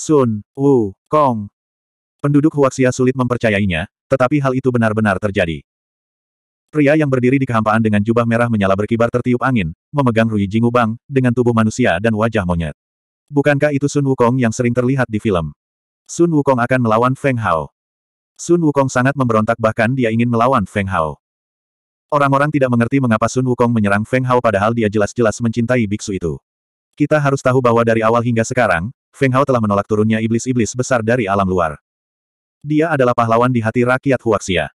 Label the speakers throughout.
Speaker 1: Sun, Wu, Kong. Penduduk Huaxia sulit mempercayainya, tetapi hal itu benar-benar terjadi. Pria yang berdiri di kehampaan dengan jubah merah menyala berkibar tertiup angin, memegang Rui Jingubang, dengan tubuh manusia dan wajah monyet. Bukankah itu Sun Wukong yang sering terlihat di film? Sun Wukong akan melawan Feng Hao. Sun Wukong sangat memberontak bahkan dia ingin melawan Feng Hao. Orang-orang tidak mengerti mengapa Sun Wukong menyerang Feng Hao padahal dia jelas-jelas mencintai biksu itu. Kita harus tahu bahwa dari awal hingga sekarang, Feng Hao telah menolak turunnya iblis-iblis besar dari alam luar. Dia adalah pahlawan di hati rakyat Huaxia.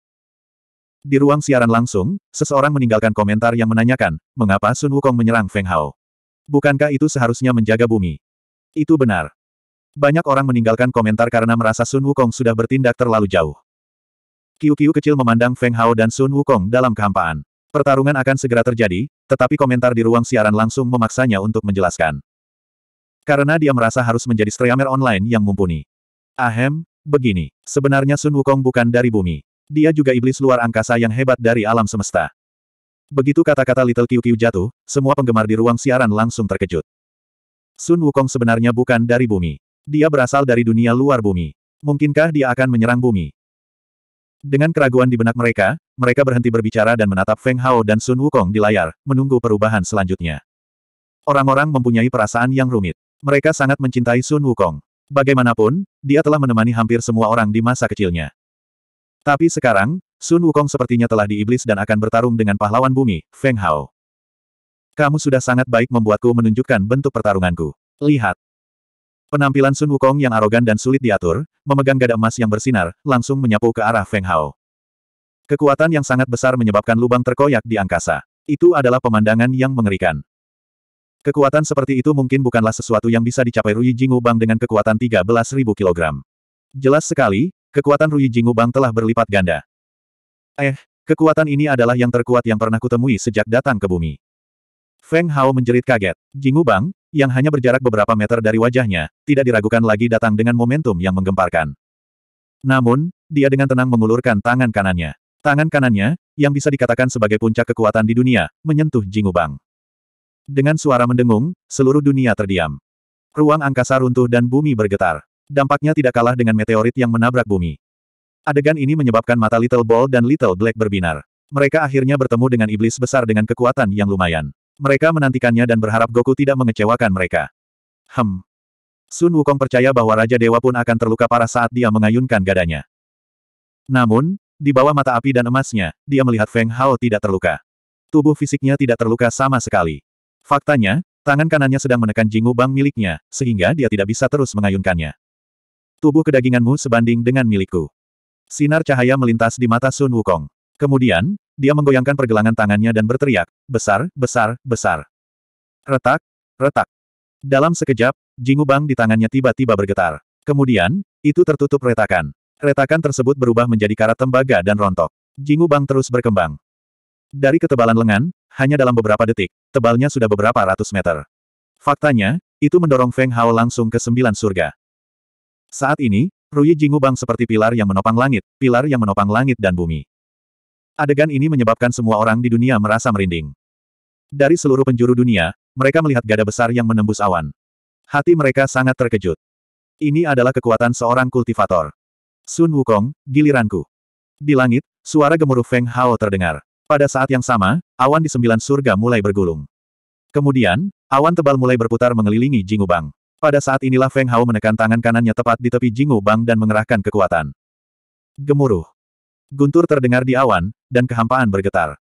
Speaker 1: Di ruang siaran langsung, seseorang meninggalkan komentar yang menanyakan, mengapa Sun Wukong menyerang Feng Hao? Bukankah itu seharusnya menjaga bumi? Itu benar. Banyak orang meninggalkan komentar karena merasa Sun Wukong sudah bertindak terlalu jauh. Kiu-kiu kecil memandang Feng Hao dan Sun Wukong dalam kehampaan. Pertarungan akan segera terjadi, tetapi komentar di ruang siaran langsung memaksanya untuk menjelaskan. Karena dia merasa harus menjadi streamer online yang mumpuni. Ahem, begini. Sebenarnya Sun Wukong bukan dari bumi. Dia juga iblis luar angkasa yang hebat dari alam semesta. Begitu kata-kata Little Qiu Qiu jatuh, semua penggemar di ruang siaran langsung terkejut. Sun Wukong sebenarnya bukan dari bumi. Dia berasal dari dunia luar bumi. Mungkinkah dia akan menyerang bumi? Dengan keraguan di benak mereka, mereka berhenti berbicara dan menatap Feng Hao dan Sun Wukong di layar, menunggu perubahan selanjutnya. Orang-orang mempunyai perasaan yang rumit. Mereka sangat mencintai Sun Wukong. Bagaimanapun, dia telah menemani hampir semua orang di masa kecilnya. Tapi sekarang, Sun Wukong sepertinya telah diiblis dan akan bertarung dengan pahlawan bumi, Feng Hao. Kamu sudah sangat baik membuatku menunjukkan bentuk pertarunganku. Lihat. Penampilan Sun Wukong yang arogan dan sulit diatur, memegang gada emas yang bersinar, langsung menyapu ke arah Feng Hao. Kekuatan yang sangat besar menyebabkan lubang terkoyak di angkasa. Itu adalah pemandangan yang mengerikan. Kekuatan seperti itu mungkin bukanlah sesuatu yang bisa dicapai Rui Jingubang dengan kekuatan 13.000 kg. Jelas sekali, kekuatan Rui Jingubang telah berlipat ganda. Eh, kekuatan ini adalah yang terkuat yang pernah kutemui sejak datang ke bumi. Feng Hao menjerit kaget. Jingubang, yang hanya berjarak beberapa meter dari wajahnya, tidak diragukan lagi datang dengan momentum yang menggemparkan. Namun, dia dengan tenang mengulurkan tangan kanannya. Tangan kanannya, yang bisa dikatakan sebagai puncak kekuatan di dunia, menyentuh Jingubang. Dengan suara mendengung, seluruh dunia terdiam. Ruang angkasa runtuh dan bumi bergetar. Dampaknya tidak kalah dengan meteorit yang menabrak bumi. Adegan ini menyebabkan mata Little Ball dan Little Black berbinar. Mereka akhirnya bertemu dengan iblis besar dengan kekuatan yang lumayan. Mereka menantikannya dan berharap Goku tidak mengecewakan mereka. Hem. Sun Wukong percaya bahwa Raja Dewa pun akan terluka parah saat dia mengayunkan gadanya. Namun, di bawah mata api dan emasnya, dia melihat Feng Hao tidak terluka. Tubuh fisiknya tidak terluka sama sekali. Faktanya, tangan kanannya sedang menekan jingu bang miliknya, sehingga dia tidak bisa terus mengayunkannya. Tubuh kedaginganmu sebanding dengan milikku. Sinar cahaya melintas di mata Sun Wukong. Kemudian, dia menggoyangkan pergelangan tangannya dan berteriak, besar, besar, besar. Retak, retak. Dalam sekejap, jingu bang di tangannya tiba-tiba bergetar. Kemudian, itu tertutup retakan. Retakan tersebut berubah menjadi karat tembaga dan rontok. Jingu bang terus berkembang. Dari ketebalan lengan, hanya dalam beberapa detik, tebalnya sudah beberapa ratus meter. Faktanya, itu mendorong Feng Hao langsung ke sembilan surga. Saat ini, Rui Jingubang seperti pilar yang menopang langit, pilar yang menopang langit dan bumi. Adegan ini menyebabkan semua orang di dunia merasa merinding. Dari seluruh penjuru dunia, mereka melihat gada besar yang menembus awan. Hati mereka sangat terkejut. Ini adalah kekuatan seorang kultivator. Sun Wukong, giliranku. Di langit, suara gemuruh Feng Hao terdengar. Pada saat yang sama, awan di sembilan surga mulai bergulung. Kemudian, awan tebal mulai berputar mengelilingi Jingu Bang. Pada saat inilah Feng Hao menekan tangan kanannya tepat di tepi Jingu Bang dan mengerahkan kekuatan. Gemuruh. Guntur terdengar di awan, dan kehampaan bergetar.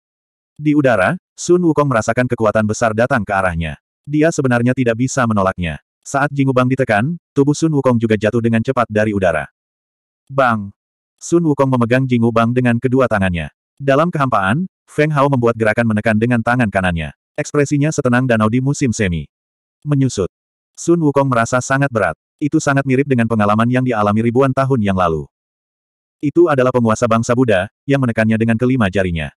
Speaker 1: Di udara, Sun Wukong merasakan kekuatan besar datang ke arahnya. Dia sebenarnya tidak bisa menolaknya. Saat Jingu Bang ditekan, tubuh Sun Wukong juga jatuh dengan cepat dari udara. Bang! Sun Wukong memegang Jingu Bang dengan kedua tangannya. Dalam kehampaan, Feng Hao membuat gerakan menekan dengan tangan kanannya. Ekspresinya setenang danau di musim semi. Menyusut. Sun Wukong merasa sangat berat. Itu sangat mirip dengan pengalaman yang dialami ribuan tahun yang lalu. Itu adalah penguasa bangsa Buddha, yang menekannya dengan kelima jarinya.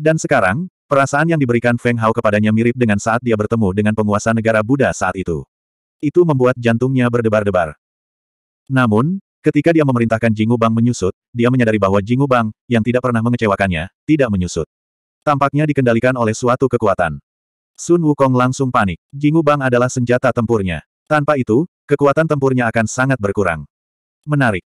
Speaker 1: Dan sekarang, perasaan yang diberikan Feng Hao kepadanya mirip dengan saat dia bertemu dengan penguasa negara Buddha saat itu. Itu membuat jantungnya berdebar-debar. Namun, Ketika dia memerintahkan Jingu Bang menyusut, dia menyadari bahwa Jingu Bang, yang tidak pernah mengecewakannya, tidak menyusut. Tampaknya dikendalikan oleh suatu kekuatan. Sun Wukong langsung panik. Jingu Bang adalah senjata tempurnya. Tanpa itu, kekuatan tempurnya akan sangat berkurang. Menarik.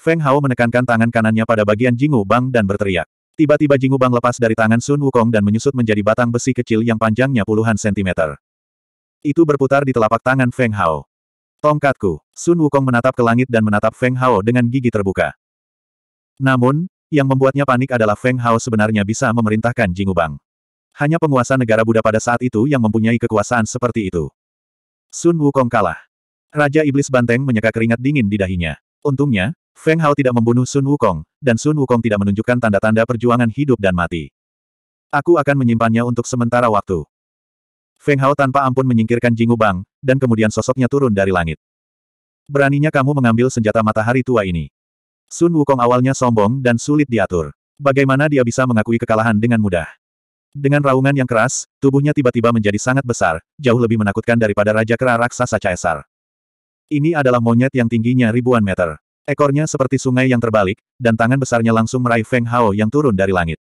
Speaker 1: Feng Hao menekankan tangan kanannya pada bagian Jingu Bang dan berteriak. Tiba-tiba Jingu Bang lepas dari tangan Sun Wukong dan menyusut menjadi batang besi kecil yang panjangnya puluhan sentimeter. Itu berputar di telapak tangan Feng Hao. Tongkatku. Sun Wukong menatap ke langit dan menatap Feng Hao dengan gigi terbuka. Namun, yang membuatnya panik adalah Feng Hao sebenarnya bisa memerintahkan Jingubang. Hanya penguasa negara Buddha pada saat itu yang mempunyai kekuasaan seperti itu. Sun Wukong kalah. Raja Iblis Banteng menyeka keringat dingin di dahinya. Untungnya, Feng Hao tidak membunuh Sun Wukong, dan Sun Wukong tidak menunjukkan tanda-tanda perjuangan hidup dan mati. Aku akan menyimpannya untuk sementara waktu. Feng Hao tanpa ampun menyingkirkan Jingubang, dan kemudian sosoknya turun dari langit. Beraninya kamu mengambil senjata matahari tua ini. Sun Wukong awalnya sombong dan sulit diatur. Bagaimana dia bisa mengakui kekalahan dengan mudah? Dengan raungan yang keras, tubuhnya tiba-tiba menjadi sangat besar, jauh lebih menakutkan daripada Raja Kera Raksasa Caesar. Ini adalah monyet yang tingginya ribuan meter. Ekornya seperti sungai yang terbalik, dan tangan besarnya langsung meraih Feng Hao yang turun dari langit.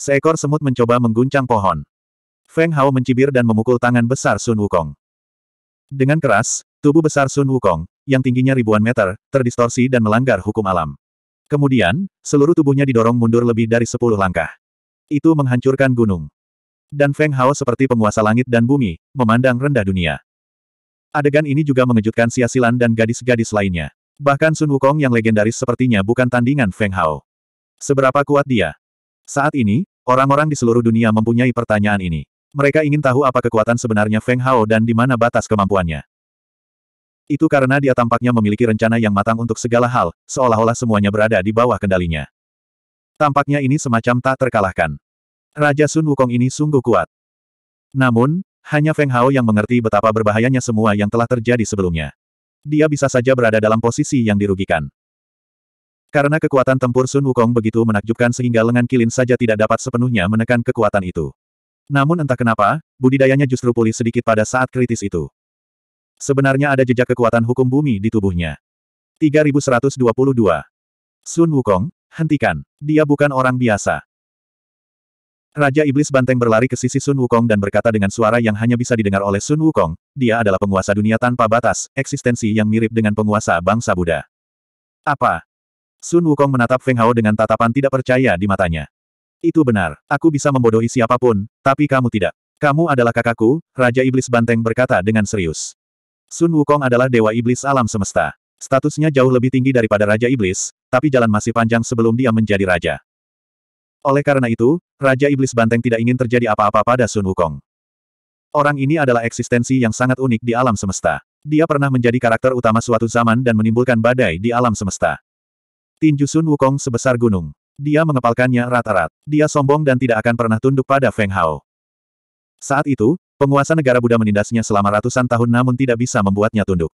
Speaker 1: Seekor semut mencoba mengguncang pohon. Feng Hao mencibir dan memukul tangan besar Sun Wukong. Dengan keras, tubuh besar Sun Wukong, yang tingginya ribuan meter, terdistorsi dan melanggar hukum alam. Kemudian, seluruh tubuhnya didorong mundur lebih dari sepuluh langkah. Itu menghancurkan gunung. Dan Feng Hao seperti penguasa langit dan bumi, memandang rendah dunia. Adegan ini juga mengejutkan Xia Silan dan gadis-gadis lainnya. Bahkan Sun Wukong yang legendaris sepertinya bukan tandingan Feng Hao. Seberapa kuat dia? Saat ini, orang-orang di seluruh dunia mempunyai pertanyaan ini. Mereka ingin tahu apa kekuatan sebenarnya Feng Hao dan di mana batas kemampuannya. Itu karena dia tampaknya memiliki rencana yang matang untuk segala hal, seolah-olah semuanya berada di bawah kendalinya. Tampaknya ini semacam tak terkalahkan. Raja Sun Wukong ini sungguh kuat. Namun, hanya Feng Hao yang mengerti betapa berbahayanya semua yang telah terjadi sebelumnya. Dia bisa saja berada dalam posisi yang dirugikan. Karena kekuatan tempur Sun Wukong begitu menakjubkan sehingga lengan Kilin saja tidak dapat sepenuhnya menekan kekuatan itu. Namun entah kenapa, budidayanya justru pulih sedikit pada saat kritis itu. Sebenarnya ada jejak kekuatan hukum bumi di tubuhnya. 3122. Sun Wukong, hentikan. Dia bukan orang biasa. Raja Iblis Banteng berlari ke sisi Sun Wukong dan berkata dengan suara yang hanya bisa didengar oleh Sun Wukong, dia adalah penguasa dunia tanpa batas, eksistensi yang mirip dengan penguasa bangsa Buddha. Apa? Sun Wukong menatap Feng Hao dengan tatapan tidak percaya di matanya. Itu benar, aku bisa membodohi siapapun, tapi kamu tidak. Kamu adalah kakakku, Raja Iblis Banteng berkata dengan serius. Sun Wukong adalah Dewa Iblis Alam Semesta. Statusnya jauh lebih tinggi daripada Raja Iblis, tapi jalan masih panjang sebelum dia menjadi Raja. Oleh karena itu, Raja Iblis Banteng tidak ingin terjadi apa-apa pada Sun Wukong. Orang ini adalah eksistensi yang sangat unik di alam semesta. Dia pernah menjadi karakter utama suatu zaman dan menimbulkan badai di alam semesta. Tinju Sun Wukong sebesar gunung. Dia mengepalkannya rata-rat. Dia sombong dan tidak akan pernah tunduk pada Feng Hao. Saat itu, penguasa negara Buddha menindasnya selama ratusan tahun namun tidak bisa membuatnya tunduk.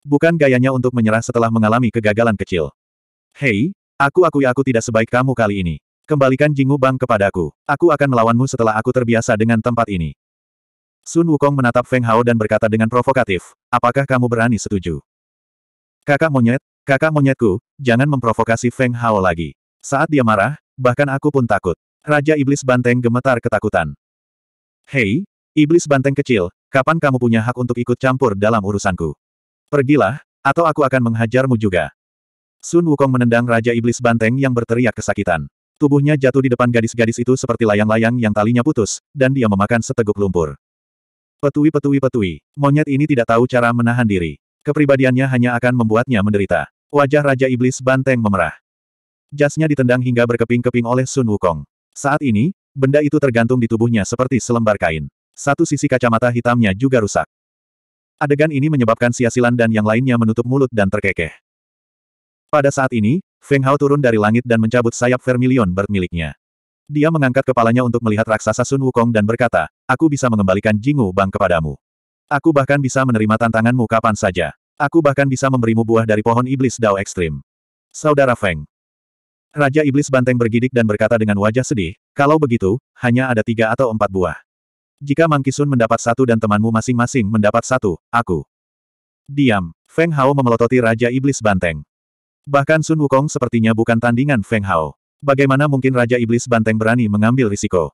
Speaker 1: Bukan gayanya untuk menyerah setelah mengalami kegagalan kecil. Hei, aku akui aku tidak sebaik kamu kali ini. Kembalikan Jingu Bang kepadaku. Aku akan melawanmu setelah aku terbiasa dengan tempat ini. Sun Wukong menatap Feng Hao dan berkata dengan provokatif, apakah kamu berani setuju? Kakak monyet, kakak monyetku, jangan memprovokasi Feng Hao lagi. Saat dia marah, bahkan aku pun takut. Raja Iblis Banteng gemetar ketakutan. Hei, Iblis Banteng kecil, kapan kamu punya hak untuk ikut campur dalam urusanku? Pergilah, atau aku akan menghajarmu juga. Sun Wukong menendang Raja Iblis Banteng yang berteriak kesakitan. Tubuhnya jatuh di depan gadis-gadis itu seperti layang-layang yang talinya putus, dan dia memakan seteguk lumpur. Petui-petui-petui, monyet ini tidak tahu cara menahan diri. Kepribadiannya hanya akan membuatnya menderita. Wajah Raja Iblis Banteng memerah. Jasnya ditendang hingga berkeping-keping oleh Sun Wukong. Saat ini, benda itu tergantung di tubuhnya seperti selembar kain. Satu sisi kacamata hitamnya juga rusak. Adegan ini menyebabkan Siasilan dan yang lainnya menutup mulut dan terkekeh. Pada saat ini, Feng Hao turun dari langit dan mencabut sayap vermilion bird miliknya. Dia mengangkat kepalanya untuk melihat raksasa Sun Wukong dan berkata, aku bisa mengembalikan Jingu Bang kepadamu. Aku bahkan bisa menerima tantanganmu kapan saja. Aku bahkan bisa memberimu buah dari pohon iblis Dao Ekstrim. Saudara Feng, Raja Iblis Banteng bergidik dan berkata dengan wajah sedih, kalau begitu, hanya ada tiga atau empat buah. Jika Mangkisun mendapat satu dan temanmu masing-masing mendapat satu, aku. Diam. Feng Hao memelototi Raja Iblis Banteng. Bahkan Sun Wukong sepertinya bukan tandingan Feng Hao. Bagaimana mungkin Raja Iblis Banteng berani mengambil risiko?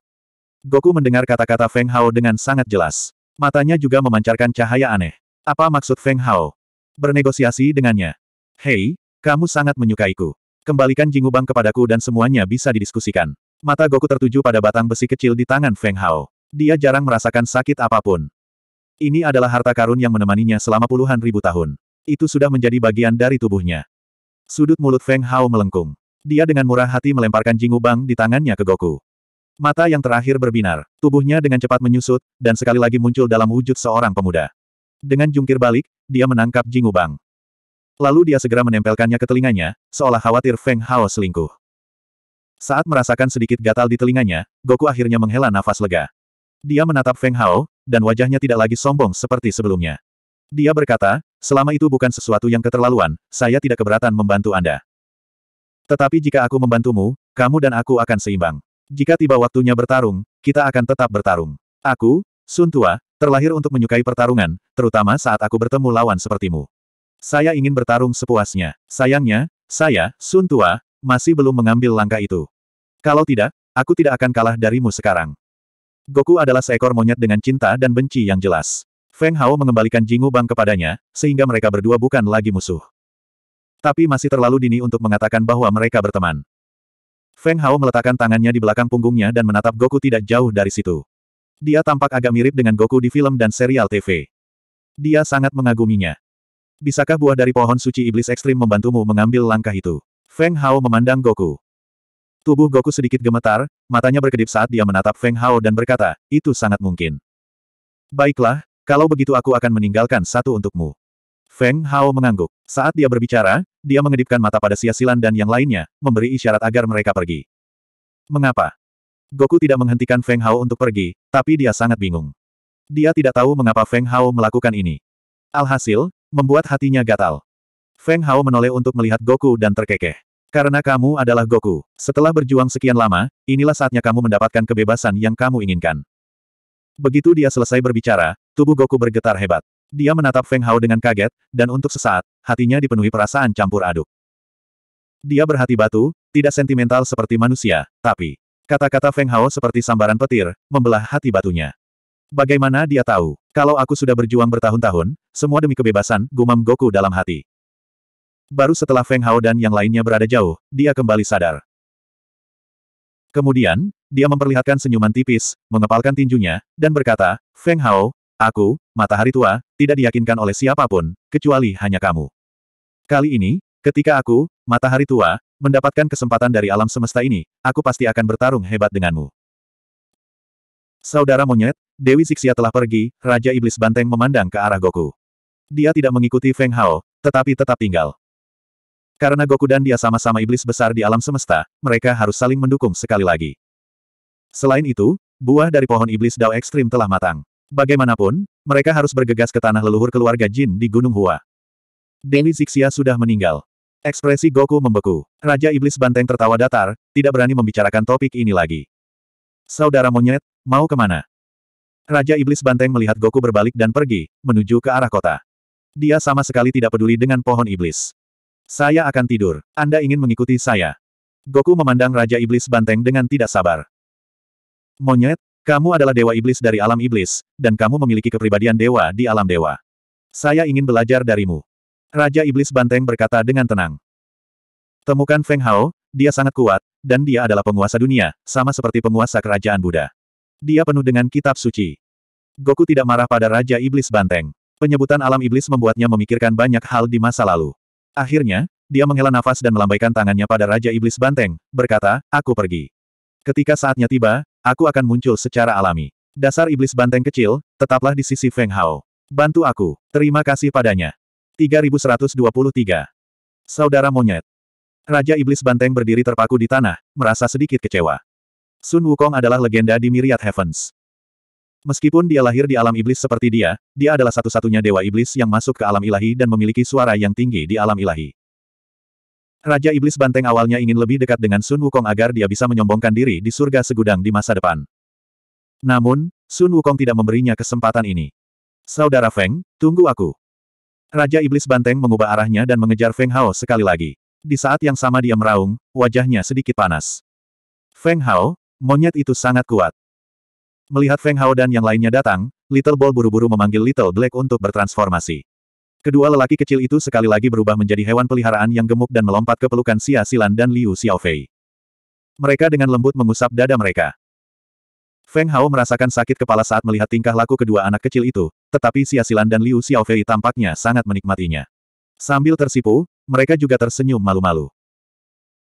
Speaker 1: Goku mendengar kata-kata Feng Hao dengan sangat jelas. Matanya juga memancarkan cahaya aneh. Apa maksud Feng Hao? Bernegosiasi dengannya. Hei, kamu sangat menyukaiku. Kembalikan Jingubang kepadaku dan semuanya bisa didiskusikan. Mata Goku tertuju pada batang besi kecil di tangan Feng Hao. Dia jarang merasakan sakit apapun. Ini adalah harta karun yang menemaninya selama puluhan ribu tahun. Itu sudah menjadi bagian dari tubuhnya. Sudut mulut Feng Hao melengkung. Dia dengan murah hati melemparkan Jingubang di tangannya ke Goku. Mata yang terakhir berbinar, tubuhnya dengan cepat menyusut, dan sekali lagi muncul dalam wujud seorang pemuda. Dengan jungkir balik, dia menangkap Jingubang. Lalu dia segera menempelkannya ke telinganya, seolah khawatir Feng Hao selingkuh. Saat merasakan sedikit gatal di telinganya, Goku akhirnya menghela nafas lega. Dia menatap Feng Hao, dan wajahnya tidak lagi sombong seperti sebelumnya. Dia berkata, selama itu bukan sesuatu yang keterlaluan, saya tidak keberatan membantu Anda. Tetapi jika aku membantumu, kamu dan aku akan seimbang. Jika tiba waktunya bertarung, kita akan tetap bertarung. Aku, Sun Tua, terlahir untuk menyukai pertarungan, terutama saat aku bertemu lawan sepertimu. Saya ingin bertarung sepuasnya. Sayangnya, saya, Sun Tua, masih belum mengambil langkah itu. Kalau tidak, aku tidak akan kalah darimu sekarang. Goku adalah seekor monyet dengan cinta dan benci yang jelas. Feng Hao mengembalikan Jingu Bang kepadanya, sehingga mereka berdua bukan lagi musuh. Tapi masih terlalu dini untuk mengatakan bahwa mereka berteman. Feng Hao meletakkan tangannya di belakang punggungnya dan menatap Goku tidak jauh dari situ. Dia tampak agak mirip dengan Goku di film dan serial TV. Dia sangat mengaguminya. Bisakah buah dari pohon suci iblis ekstrim membantumu mengambil langkah itu? Feng Hao memandang Goku. Tubuh Goku sedikit gemetar, matanya berkedip saat dia menatap Feng Hao dan berkata, itu sangat mungkin. Baiklah, kalau begitu aku akan meninggalkan satu untukmu. Feng Hao mengangguk. Saat dia berbicara, dia mengedipkan mata pada Silan dan yang lainnya, memberi isyarat agar mereka pergi. Mengapa? Goku tidak menghentikan Feng Hao untuk pergi, tapi dia sangat bingung. Dia tidak tahu mengapa Feng Hao melakukan ini. Alhasil, Membuat hatinya gatal. Feng Hao menoleh untuk melihat Goku dan terkekeh. Karena kamu adalah Goku. Setelah berjuang sekian lama, inilah saatnya kamu mendapatkan kebebasan yang kamu inginkan. Begitu dia selesai berbicara, tubuh Goku bergetar hebat. Dia menatap Feng Hao dengan kaget, dan untuk sesaat, hatinya dipenuhi perasaan campur aduk. Dia berhati batu, tidak sentimental seperti manusia, tapi kata-kata Feng Hao seperti sambaran petir, membelah hati batunya. Bagaimana dia tahu? Kalau aku sudah berjuang bertahun-tahun, semua demi kebebasan, gumam Goku dalam hati. Baru setelah Feng Hao dan yang lainnya berada jauh, dia kembali sadar. Kemudian, dia memperlihatkan senyuman tipis, mengepalkan tinjunya, dan berkata, Feng Hao, aku, matahari tua, tidak diyakinkan oleh siapapun, kecuali hanya kamu. Kali ini, ketika aku, matahari tua, mendapatkan kesempatan dari alam semesta ini, aku pasti akan bertarung hebat denganmu. Saudara monyet, Dewi Siksia telah pergi, Raja Iblis Banteng memandang ke arah Goku. Dia tidak mengikuti Feng Hao, tetapi tetap tinggal. Karena Goku dan dia sama-sama iblis besar di alam semesta, mereka harus saling mendukung sekali lagi. Selain itu, buah dari pohon iblis Dao Ekstrim telah matang. Bagaimanapun, mereka harus bergegas ke tanah leluhur keluarga Jin di Gunung Hua. Dewi Siksia sudah meninggal. Ekspresi Goku membeku. Raja Iblis Banteng tertawa datar, tidak berani membicarakan topik ini lagi. Saudara monyet, mau kemana? Raja Iblis Banteng melihat Goku berbalik dan pergi, menuju ke arah kota. Dia sama sekali tidak peduli dengan pohon iblis. Saya akan tidur. Anda ingin mengikuti saya. Goku memandang Raja Iblis Banteng dengan tidak sabar. Monyet, kamu adalah dewa iblis dari alam iblis, dan kamu memiliki kepribadian dewa di alam dewa. Saya ingin belajar darimu. Raja Iblis Banteng berkata dengan tenang. Temukan Feng Hao, dia sangat kuat, dan dia adalah penguasa dunia, sama seperti penguasa kerajaan Buddha. Dia penuh dengan kitab suci. Goku tidak marah pada Raja Iblis Banteng. Penyebutan alam iblis membuatnya memikirkan banyak hal di masa lalu. Akhirnya, dia menghela nafas dan melambaikan tangannya pada Raja Iblis Banteng, berkata, aku pergi. Ketika saatnya tiba, aku akan muncul secara alami. Dasar Iblis Banteng kecil, tetaplah di sisi Feng Hao. Bantu aku, terima kasih padanya. 3123. Saudara Monyet. Raja Iblis Banteng berdiri terpaku di tanah, merasa sedikit kecewa. Sun Wukong adalah legenda di Myriad Heavens. Meskipun dia lahir di alam iblis seperti dia, dia adalah satu-satunya dewa iblis yang masuk ke alam ilahi dan memiliki suara yang tinggi di alam ilahi. Raja Iblis Banteng awalnya ingin lebih dekat dengan Sun Wukong agar dia bisa menyombongkan diri di surga segudang di masa depan. Namun, Sun Wukong tidak memberinya kesempatan ini. Saudara Feng, tunggu aku. Raja Iblis Banteng mengubah arahnya dan mengejar Feng Hao sekali lagi. Di saat yang sama dia meraung, wajahnya sedikit panas. Feng Hao, Monyet itu sangat kuat. Melihat Feng Hao dan yang lainnya datang, Little Ball buru-buru memanggil Little Black untuk bertransformasi. Kedua lelaki kecil itu sekali lagi berubah menjadi hewan peliharaan yang gemuk dan melompat ke pelukan Xia Silan dan Liu Xiaofei. Mereka dengan lembut mengusap dada mereka. Feng Hao merasakan sakit kepala saat melihat tingkah laku kedua anak kecil itu, tetapi Xia Silan dan Liu Xiaofei tampaknya sangat menikmatinya. Sambil tersipu, mereka juga tersenyum malu-malu.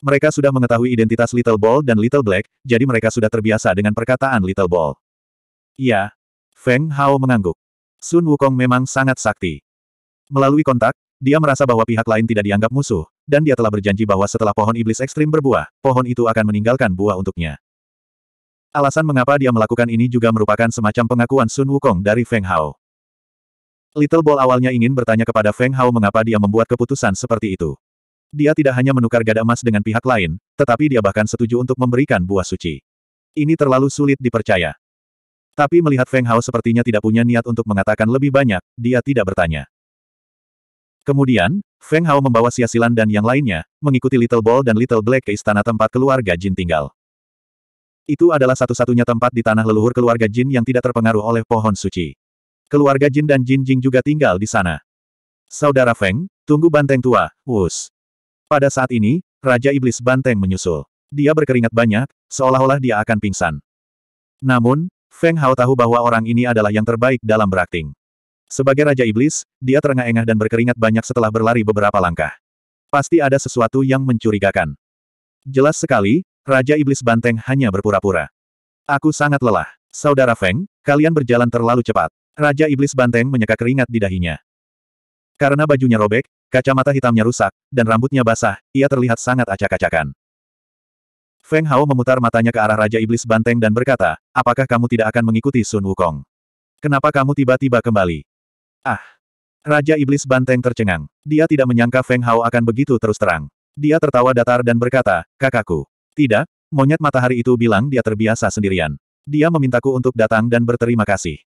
Speaker 1: Mereka sudah mengetahui identitas Little Ball dan Little Black, jadi mereka sudah terbiasa dengan perkataan Little Ball. Iya. Feng Hao mengangguk. Sun Wukong memang sangat sakti. Melalui kontak, dia merasa bahwa pihak lain tidak dianggap musuh, dan dia telah berjanji bahwa setelah pohon iblis ekstrim berbuah, pohon itu akan meninggalkan buah untuknya. Alasan mengapa dia melakukan ini juga merupakan semacam pengakuan Sun Wukong dari Feng Hao. Little Ball awalnya ingin bertanya kepada Feng Hao mengapa dia membuat keputusan seperti itu. Dia tidak hanya menukar gada emas dengan pihak lain, tetapi dia bahkan setuju untuk memberikan buah suci. Ini terlalu sulit dipercaya. Tapi melihat Feng Hao sepertinya tidak punya niat untuk mengatakan lebih banyak, dia tidak bertanya. Kemudian, Feng Hao membawa Siasilan dan yang lainnya, mengikuti Little Ball dan Little Black ke istana tempat keluarga Jin tinggal. Itu adalah satu-satunya tempat di tanah leluhur keluarga Jin yang tidak terpengaruh oleh pohon suci. Keluarga Jin dan Jin Jing juga tinggal di sana. Saudara Feng, tunggu banteng tua, wus. Pada saat ini, Raja Iblis Banteng menyusul. Dia berkeringat banyak, seolah-olah dia akan pingsan. Namun, Feng Hao tahu bahwa orang ini adalah yang terbaik dalam berakting. Sebagai Raja Iblis, dia terengah-engah dan berkeringat banyak setelah berlari beberapa langkah. Pasti ada sesuatu yang mencurigakan. Jelas sekali, Raja Iblis Banteng hanya berpura-pura. Aku sangat lelah. Saudara Feng, kalian berjalan terlalu cepat. Raja Iblis Banteng menyeka keringat di dahinya. Karena bajunya robek, Kacamata hitamnya rusak, dan rambutnya basah, ia terlihat sangat acak-acakan. Feng Hao memutar matanya ke arah Raja Iblis Banteng dan berkata, apakah kamu tidak akan mengikuti Sun Wukong? Kenapa kamu tiba-tiba kembali? Ah! Raja Iblis Banteng tercengang. Dia tidak menyangka Feng Hao akan begitu terus terang. Dia tertawa datar dan berkata, kakakku. Tidak, monyet matahari itu bilang dia terbiasa sendirian. Dia memintaku untuk datang dan berterima kasih.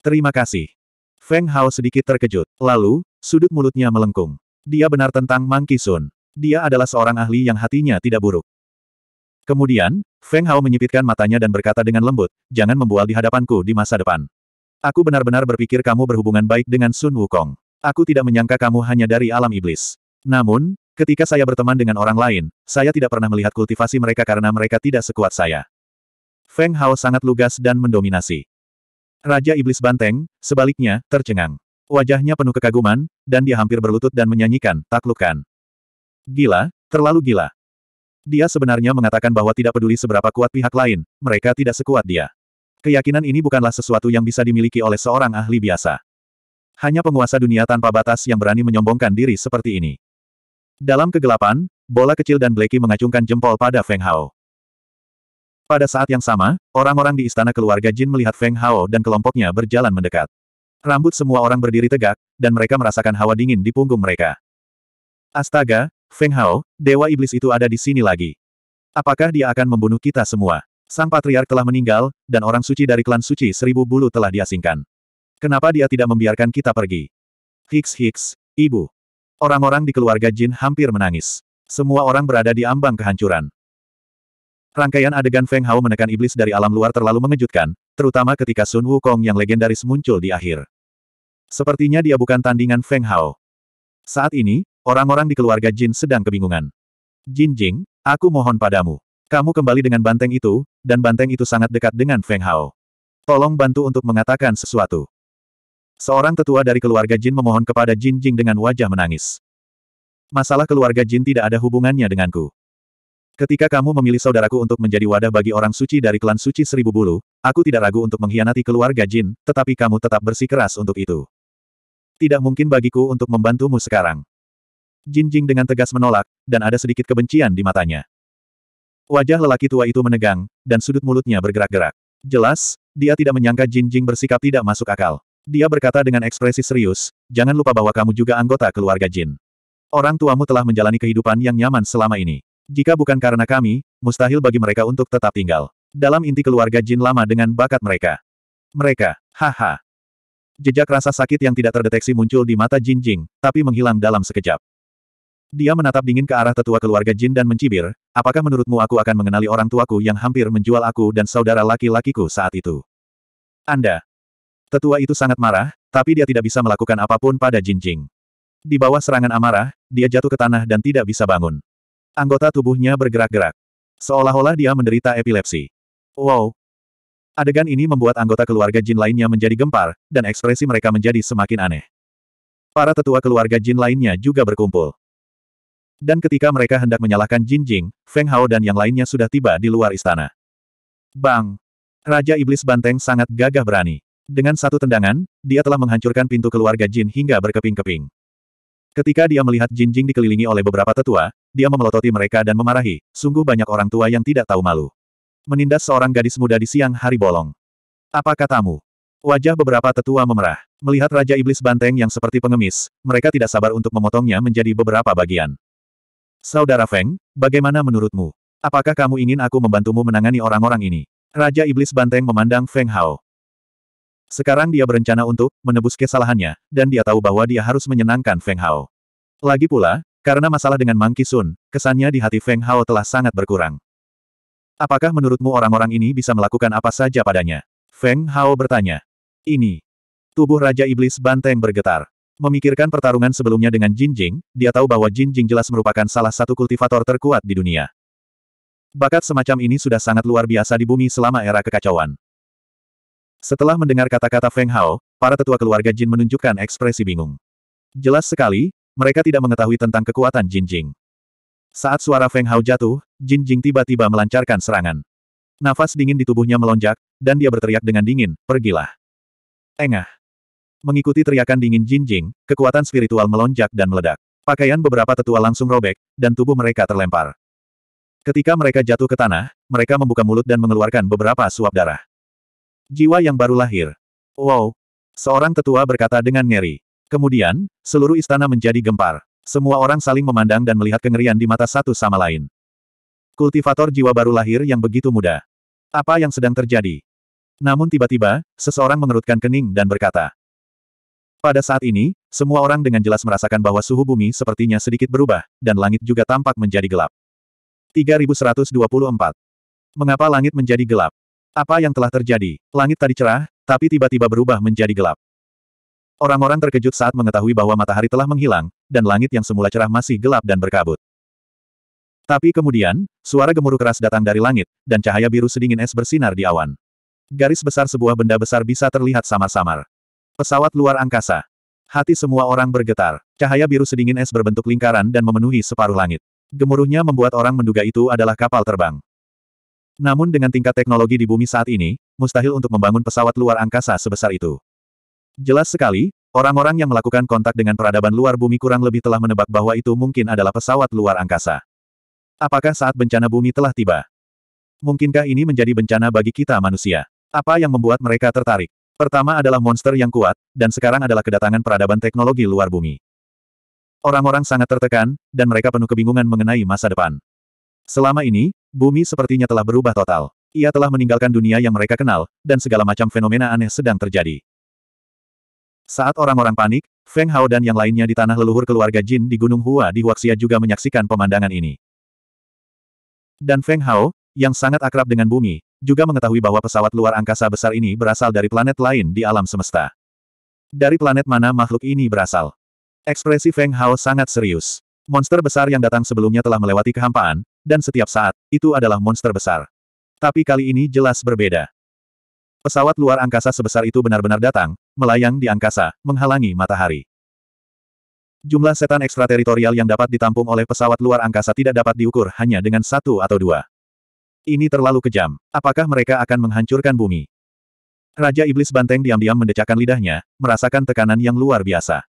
Speaker 1: Terima kasih. Feng Hao sedikit terkejut, lalu, sudut mulutnya melengkung. Dia benar tentang Mang Kisun. Dia adalah seorang ahli yang hatinya tidak buruk. Kemudian, Feng Hao menyipitkan matanya dan berkata dengan lembut, jangan membual di hadapanku di masa depan. Aku benar-benar berpikir kamu berhubungan baik dengan Sun Wukong. Aku tidak menyangka kamu hanya dari alam iblis. Namun, ketika saya berteman dengan orang lain, saya tidak pernah melihat kultivasi mereka karena mereka tidak sekuat saya. Feng Hao sangat lugas dan mendominasi. Raja Iblis Banteng, sebaliknya, tercengang. Wajahnya penuh kekaguman, dan dia hampir berlutut dan menyanyikan, taklukan. Gila, terlalu gila. Dia sebenarnya mengatakan bahwa tidak peduli seberapa kuat pihak lain, mereka tidak sekuat dia. Keyakinan ini bukanlah sesuatu yang bisa dimiliki oleh seorang ahli biasa. Hanya penguasa dunia tanpa batas yang berani menyombongkan diri seperti ini. Dalam kegelapan, bola kecil dan Blacky mengacungkan jempol pada Feng Hao. Pada saat yang sama, orang-orang di istana keluarga Jin melihat Feng Hao dan kelompoknya berjalan mendekat. Rambut semua orang berdiri tegak, dan mereka merasakan hawa dingin di punggung mereka. Astaga, Feng Hao, Dewa Iblis itu ada di sini lagi. Apakah dia akan membunuh kita semua? Sang Patriark telah meninggal, dan orang suci dari klan suci seribu bulu telah diasingkan. Kenapa dia tidak membiarkan kita pergi? Hiks hiks, ibu. Orang-orang di keluarga Jin hampir menangis. Semua orang berada di ambang kehancuran. Rangkaian adegan Feng Hao menekan iblis dari alam luar terlalu mengejutkan, terutama ketika Sun Wukong yang legendaris muncul di akhir. Sepertinya dia bukan tandingan Feng Hao. Saat ini, orang-orang di keluarga Jin sedang kebingungan. Jin Jing, aku mohon padamu. Kamu kembali dengan banteng itu, dan banteng itu sangat dekat dengan Feng Hao. Tolong bantu untuk mengatakan sesuatu. Seorang tetua dari keluarga Jin memohon kepada Jin Jing dengan wajah menangis. Masalah keluarga Jin tidak ada hubungannya denganku. Ketika kamu memilih saudaraku untuk menjadi wadah bagi orang suci dari klan suci seribu bulu, aku tidak ragu untuk mengkhianati keluarga Jin, tetapi kamu tetap bersikeras untuk itu. Tidak mungkin bagiku untuk membantumu sekarang. Jin Jing dengan tegas menolak, dan ada sedikit kebencian di matanya. Wajah lelaki tua itu menegang, dan sudut mulutnya bergerak-gerak. Jelas, dia tidak menyangka Jin Jing bersikap tidak masuk akal. Dia berkata dengan ekspresi serius, jangan lupa bahwa kamu juga anggota keluarga Jin. Orang tuamu telah menjalani kehidupan yang nyaman selama ini. Jika bukan karena kami, mustahil bagi mereka untuk tetap tinggal. Dalam inti keluarga jin lama dengan bakat mereka. Mereka, haha. Jejak rasa sakit yang tidak terdeteksi muncul di mata Jin Jing, tapi menghilang dalam sekejap. Dia menatap dingin ke arah tetua keluarga Jin dan mencibir, apakah menurutmu aku akan mengenali orang tuaku yang hampir menjual aku dan saudara laki-lakiku saat itu? Anda. Tetua itu sangat marah, tapi dia tidak bisa melakukan apapun pada Jin Jing. Di bawah serangan amarah, dia jatuh ke tanah dan tidak bisa bangun. Anggota tubuhnya bergerak-gerak. Seolah-olah dia menderita epilepsi. Wow. Adegan ini membuat anggota keluarga Jin lainnya menjadi gempar, dan ekspresi mereka menjadi semakin aneh. Para tetua keluarga Jin lainnya juga berkumpul. Dan ketika mereka hendak menyalahkan Jin Jing, Feng Hao dan yang lainnya sudah tiba di luar istana. Bang! Raja Iblis Banteng sangat gagah berani. Dengan satu tendangan, dia telah menghancurkan pintu keluarga Jin hingga berkeping-keping. Ketika dia melihat Jinjing dikelilingi oleh beberapa tetua, dia memelototi mereka dan memarahi, sungguh banyak orang tua yang tidak tahu malu. Menindas seorang gadis muda di siang hari bolong. Apa katamu? Wajah beberapa tetua memerah. Melihat Raja Iblis Banteng yang seperti pengemis, mereka tidak sabar untuk memotongnya menjadi beberapa bagian. Saudara Feng, bagaimana menurutmu? Apakah kamu ingin aku membantumu menangani orang-orang ini? Raja Iblis Banteng memandang Feng Hao. Sekarang dia berencana untuk menebus kesalahannya, dan dia tahu bahwa dia harus menyenangkan Feng Hao. Lagi pula, karena masalah dengan Mang Sun, kesannya di hati Feng Hao telah sangat berkurang. Apakah menurutmu orang-orang ini bisa melakukan apa saja padanya? Feng Hao bertanya. Ini. Tubuh Raja Iblis Banteng bergetar. Memikirkan pertarungan sebelumnya dengan Jin Jing, dia tahu bahwa Jin Jing jelas merupakan salah satu kultivator terkuat di dunia. Bakat semacam ini sudah sangat luar biasa di bumi selama era kekacauan. Setelah mendengar kata-kata Feng Hao, para tetua keluarga Jin menunjukkan ekspresi bingung. Jelas sekali, mereka tidak mengetahui tentang kekuatan Jin Jing. Saat suara Feng Hao jatuh, Jin Jing tiba-tiba melancarkan serangan. Nafas dingin di tubuhnya melonjak, dan dia berteriak dengan dingin, pergilah. Engah. Mengikuti teriakan dingin Jin Jing, kekuatan spiritual melonjak dan meledak. Pakaian beberapa tetua langsung robek, dan tubuh mereka terlempar. Ketika mereka jatuh ke tanah, mereka membuka mulut dan mengeluarkan beberapa suap darah. Jiwa yang baru lahir. Wow! Seorang tetua berkata dengan ngeri. Kemudian, seluruh istana menjadi gempar. Semua orang saling memandang dan melihat kengerian di mata satu sama lain. Kultivator jiwa baru lahir yang begitu muda. Apa yang sedang terjadi? Namun tiba-tiba, seseorang mengerutkan kening dan berkata. Pada saat ini, semua orang dengan jelas merasakan bahwa suhu bumi sepertinya sedikit berubah, dan langit juga tampak menjadi gelap. 3124. Mengapa langit menjadi gelap? Apa yang telah terjadi? Langit tadi cerah, tapi tiba-tiba berubah menjadi gelap. Orang-orang terkejut saat mengetahui bahwa matahari telah menghilang, dan langit yang semula cerah masih gelap dan berkabut. Tapi kemudian, suara gemuruh keras datang dari langit, dan cahaya biru sedingin es bersinar di awan. Garis besar sebuah benda besar bisa terlihat samar-samar. Pesawat luar angkasa. Hati semua orang bergetar. Cahaya biru sedingin es berbentuk lingkaran dan memenuhi separuh langit. Gemuruhnya membuat orang menduga itu adalah kapal terbang. Namun dengan tingkat teknologi di bumi saat ini, mustahil untuk membangun pesawat luar angkasa sebesar itu. Jelas sekali, orang-orang yang melakukan kontak dengan peradaban luar bumi kurang lebih telah menebak bahwa itu mungkin adalah pesawat luar angkasa. Apakah saat bencana bumi telah tiba? Mungkinkah ini menjadi bencana bagi kita manusia? Apa yang membuat mereka tertarik? Pertama adalah monster yang kuat, dan sekarang adalah kedatangan peradaban teknologi luar bumi. Orang-orang sangat tertekan, dan mereka penuh kebingungan mengenai masa depan. Selama ini, bumi sepertinya telah berubah total. Ia telah meninggalkan dunia yang mereka kenal, dan segala macam fenomena aneh sedang terjadi. Saat orang-orang panik, Feng Hao dan yang lainnya di tanah leluhur keluarga Jin di Gunung Hua di Huaxia juga menyaksikan pemandangan ini. Dan Feng Hao, yang sangat akrab dengan bumi, juga mengetahui bahwa pesawat luar angkasa besar ini berasal dari planet lain di alam semesta. Dari planet mana makhluk ini berasal? Ekspresi Feng Hao sangat serius. Monster besar yang datang sebelumnya telah melewati kehampaan, dan setiap saat, itu adalah monster besar. Tapi kali ini jelas berbeda. Pesawat luar angkasa sebesar itu benar-benar datang, melayang di angkasa, menghalangi matahari. Jumlah setan ekstrateritorial yang dapat ditampung oleh pesawat luar angkasa tidak dapat diukur hanya dengan satu atau dua. Ini terlalu kejam. Apakah mereka akan menghancurkan bumi? Raja Iblis Banteng diam-diam mendecakkan lidahnya, merasakan tekanan yang luar biasa.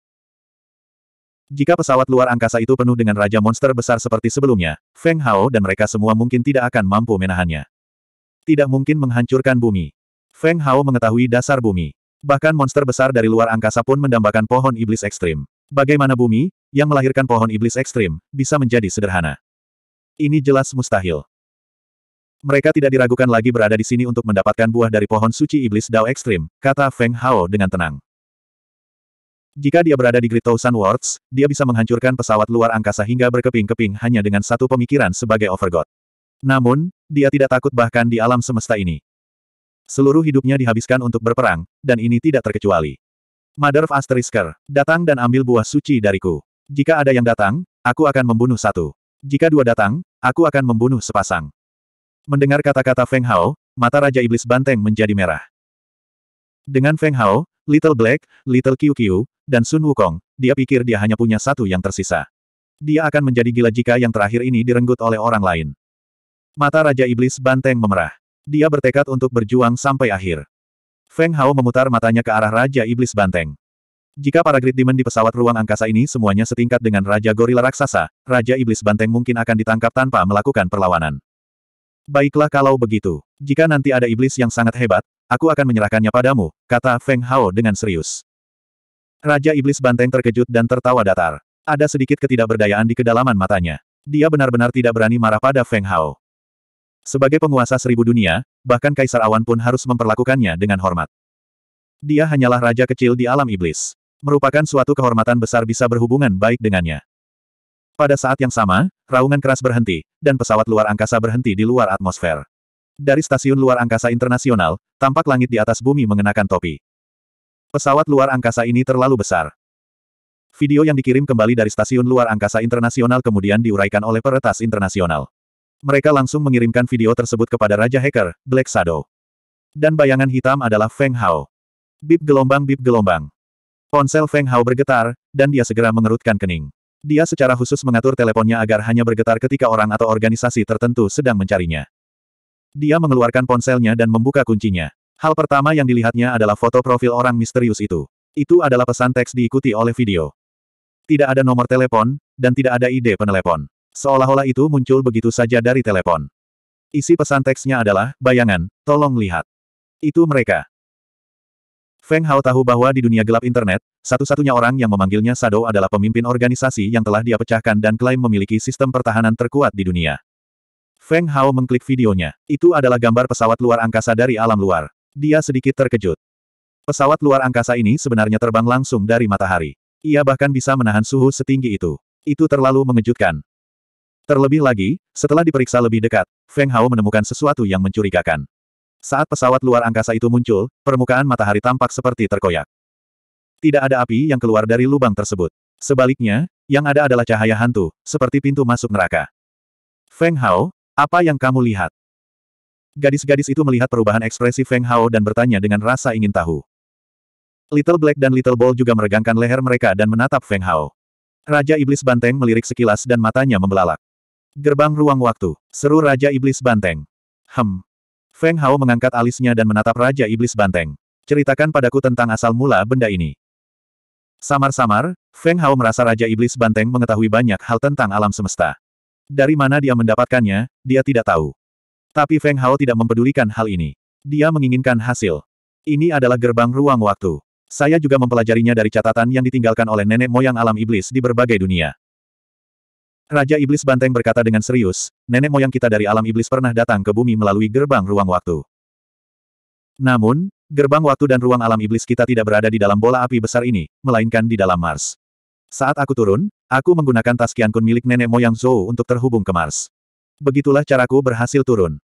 Speaker 1: Jika pesawat luar angkasa itu penuh dengan raja monster besar seperti sebelumnya, Feng Hao dan mereka semua mungkin tidak akan mampu menahannya. Tidak mungkin menghancurkan bumi. Feng Hao mengetahui dasar bumi. Bahkan monster besar dari luar angkasa pun mendambakan pohon iblis ekstrim. Bagaimana bumi, yang melahirkan pohon iblis ekstrim, bisa menjadi sederhana? Ini jelas mustahil. Mereka tidak diragukan lagi berada di sini untuk mendapatkan buah dari pohon suci iblis Dao ekstrim, kata Feng Hao dengan tenang. Jika dia berada di Great Thousand Worlds, dia bisa menghancurkan pesawat luar angkasa hingga berkeping-keping hanya dengan satu pemikiran sebagai Overgod. Namun, dia tidak takut bahkan di alam semesta ini. Seluruh hidupnya dihabiskan untuk berperang, dan ini tidak terkecuali. Mother of Asterisker, datang dan ambil buah suci dariku. Jika ada yang datang, aku akan membunuh satu. Jika dua datang, aku akan membunuh sepasang. Mendengar kata-kata Feng Hao, mata Raja Iblis Banteng menjadi merah. Dengan Feng Hao, Little Black, Little Qiu, dan Sun Wukong, dia pikir dia hanya punya satu yang tersisa. Dia akan menjadi gila jika yang terakhir ini direnggut oleh orang lain. Mata Raja Iblis Banteng memerah. Dia bertekad untuk berjuang sampai akhir. Feng Hao memutar matanya ke arah Raja Iblis Banteng. Jika para Great Demon di pesawat ruang angkasa ini semuanya setingkat dengan Raja Gorila Raksasa, Raja Iblis Banteng mungkin akan ditangkap tanpa melakukan perlawanan. Baiklah kalau begitu. Jika nanti ada iblis yang sangat hebat, aku akan menyerahkannya padamu, kata Feng Hao dengan serius. Raja Iblis Banteng terkejut dan tertawa datar. Ada sedikit ketidakberdayaan di kedalaman matanya. Dia benar-benar tidak berani marah pada Feng Hao. Sebagai penguasa seribu dunia, bahkan Kaisar Awan pun harus memperlakukannya dengan hormat. Dia hanyalah raja kecil di alam iblis. Merupakan suatu kehormatan besar bisa berhubungan baik dengannya. Pada saat yang sama, raungan keras berhenti, dan pesawat luar angkasa berhenti di luar atmosfer. Dari stasiun luar angkasa internasional, tampak langit di atas bumi mengenakan topi. Pesawat luar angkasa ini terlalu besar. Video yang dikirim kembali dari stasiun luar angkasa internasional kemudian diuraikan oleh peretas internasional. Mereka langsung mengirimkan video tersebut kepada Raja Hacker, Black Shadow. Dan bayangan hitam adalah Feng Hao. Bip gelombang bip gelombang. Ponsel Feng Hao bergetar, dan dia segera mengerutkan kening. Dia secara khusus mengatur teleponnya agar hanya bergetar ketika orang atau organisasi tertentu sedang mencarinya. Dia mengeluarkan ponselnya dan membuka kuncinya. Hal pertama yang dilihatnya adalah foto profil orang misterius itu. Itu adalah pesan teks diikuti oleh video. Tidak ada nomor telepon, dan tidak ada ide penelepon. Seolah-olah itu muncul begitu saja dari telepon. Isi pesan teksnya adalah, bayangan, tolong lihat. Itu mereka. Feng Hao tahu bahwa di dunia gelap internet, satu-satunya orang yang memanggilnya Sado adalah pemimpin organisasi yang telah dia pecahkan dan klaim memiliki sistem pertahanan terkuat di dunia. Feng Hao mengklik videonya. Itu adalah gambar pesawat luar angkasa dari alam luar. Dia sedikit terkejut. Pesawat luar angkasa ini sebenarnya terbang langsung dari matahari. Ia bahkan bisa menahan suhu setinggi itu. Itu terlalu mengejutkan. Terlebih lagi, setelah diperiksa lebih dekat, Feng Hao menemukan sesuatu yang mencurigakan. Saat pesawat luar angkasa itu muncul, permukaan matahari tampak seperti terkoyak. Tidak ada api yang keluar dari lubang tersebut. Sebaliknya, yang ada adalah cahaya hantu, seperti pintu masuk neraka. Feng Hao, apa yang kamu lihat? Gadis-gadis itu melihat perubahan ekspresi Feng Hao dan bertanya dengan rasa ingin tahu. Little Black dan Little Ball juga meregangkan leher mereka dan menatap Feng Hao. Raja Iblis Banteng melirik sekilas dan matanya membelalak. Gerbang ruang waktu, seru Raja Iblis Banteng. Hem. Feng Hao mengangkat alisnya dan menatap Raja Iblis Banteng. Ceritakan padaku tentang asal mula benda ini. Samar-samar, Feng Hao merasa Raja Iblis Banteng mengetahui banyak hal tentang alam semesta. Dari mana dia mendapatkannya, dia tidak tahu. Tapi Feng Hao tidak mempedulikan hal ini. Dia menginginkan hasil. Ini adalah gerbang ruang waktu. Saya juga mempelajarinya dari catatan yang ditinggalkan oleh nenek moyang alam iblis di berbagai dunia. Raja Iblis Banteng berkata dengan serius, nenek moyang kita dari alam iblis pernah datang ke bumi melalui gerbang ruang waktu. Namun, gerbang waktu dan ruang alam iblis kita tidak berada di dalam bola api besar ini, melainkan di dalam Mars. Saat aku turun, aku menggunakan tas Kun milik nenek moyang Zhou untuk terhubung ke Mars. Begitulah caraku berhasil turun.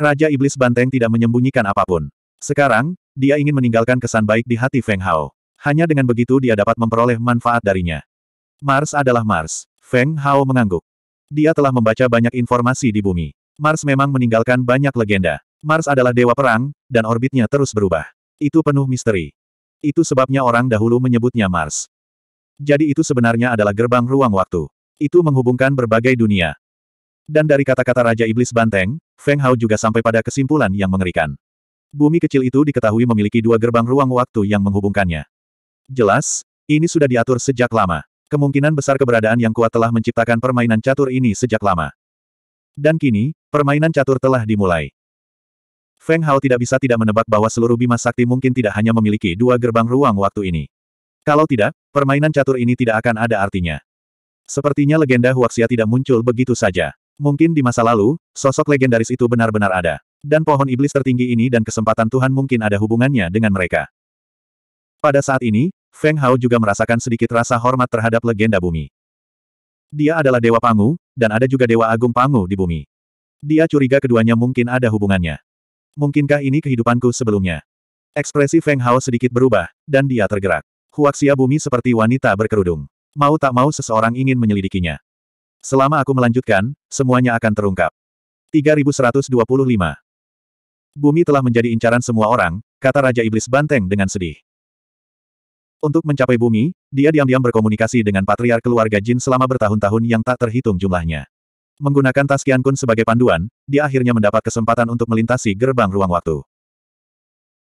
Speaker 1: Raja Iblis Banteng tidak menyembunyikan apapun. Sekarang, dia ingin meninggalkan kesan baik di hati Feng Hao. Hanya dengan begitu dia dapat memperoleh manfaat darinya. Mars adalah Mars. Feng Hao mengangguk. Dia telah membaca banyak informasi di bumi. Mars memang meninggalkan banyak legenda. Mars adalah dewa perang, dan orbitnya terus berubah. Itu penuh misteri. Itu sebabnya orang dahulu menyebutnya Mars. Jadi itu sebenarnya adalah gerbang ruang waktu. Itu menghubungkan berbagai dunia. Dan dari kata-kata Raja Iblis Banteng, Feng Hao juga sampai pada kesimpulan yang mengerikan. Bumi kecil itu diketahui memiliki dua gerbang ruang waktu yang menghubungkannya. Jelas, ini sudah diatur sejak lama. Kemungkinan besar keberadaan yang kuat telah menciptakan permainan catur ini sejak lama. Dan kini, permainan catur telah dimulai. Feng Hao tidak bisa tidak menebak bahwa seluruh Bima Sakti mungkin tidak hanya memiliki dua gerbang ruang waktu ini. Kalau tidak, permainan catur ini tidak akan ada artinya. Sepertinya legenda Huaxia tidak muncul begitu saja. Mungkin di masa lalu, sosok legendaris itu benar-benar ada. Dan pohon iblis tertinggi ini dan kesempatan Tuhan mungkin ada hubungannya dengan mereka. Pada saat ini, Feng Hao juga merasakan sedikit rasa hormat terhadap legenda bumi. Dia adalah Dewa Pangu, dan ada juga Dewa Agung Pangu di bumi. Dia curiga keduanya mungkin ada hubungannya. Mungkinkah ini kehidupanku sebelumnya? Ekspresi Feng Hao sedikit berubah, dan dia tergerak. Huaxia bumi seperti wanita berkerudung. Mau tak mau seseorang ingin menyelidikinya. Selama aku melanjutkan, semuanya akan terungkap. 3125. Bumi telah menjadi incaran semua orang, kata Raja Iblis Banteng dengan sedih. Untuk mencapai bumi, dia diam-diam berkomunikasi dengan patriar keluarga Jin selama bertahun-tahun yang tak terhitung jumlahnya. Menggunakan tas Kun sebagai panduan, dia akhirnya mendapat kesempatan untuk melintasi gerbang ruang waktu.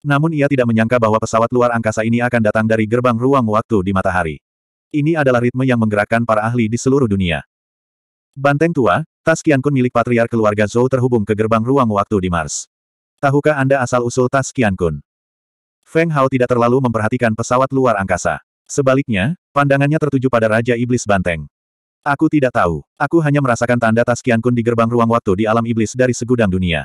Speaker 1: Namun ia tidak menyangka bahwa pesawat luar angkasa ini akan datang dari gerbang ruang waktu di matahari. Ini adalah ritme yang menggerakkan para ahli di seluruh dunia. Banteng tua, tas kian kun milik patriar keluarga Zhou terhubung ke gerbang ruang waktu di Mars. Tahukah Anda asal-usul tas kian kun? Feng Hao tidak terlalu memperhatikan pesawat luar angkasa. Sebaliknya, pandangannya tertuju pada Raja Iblis Banteng. Aku tidak tahu. Aku hanya merasakan tanda tas kian kun di gerbang ruang waktu di alam iblis dari segudang dunia.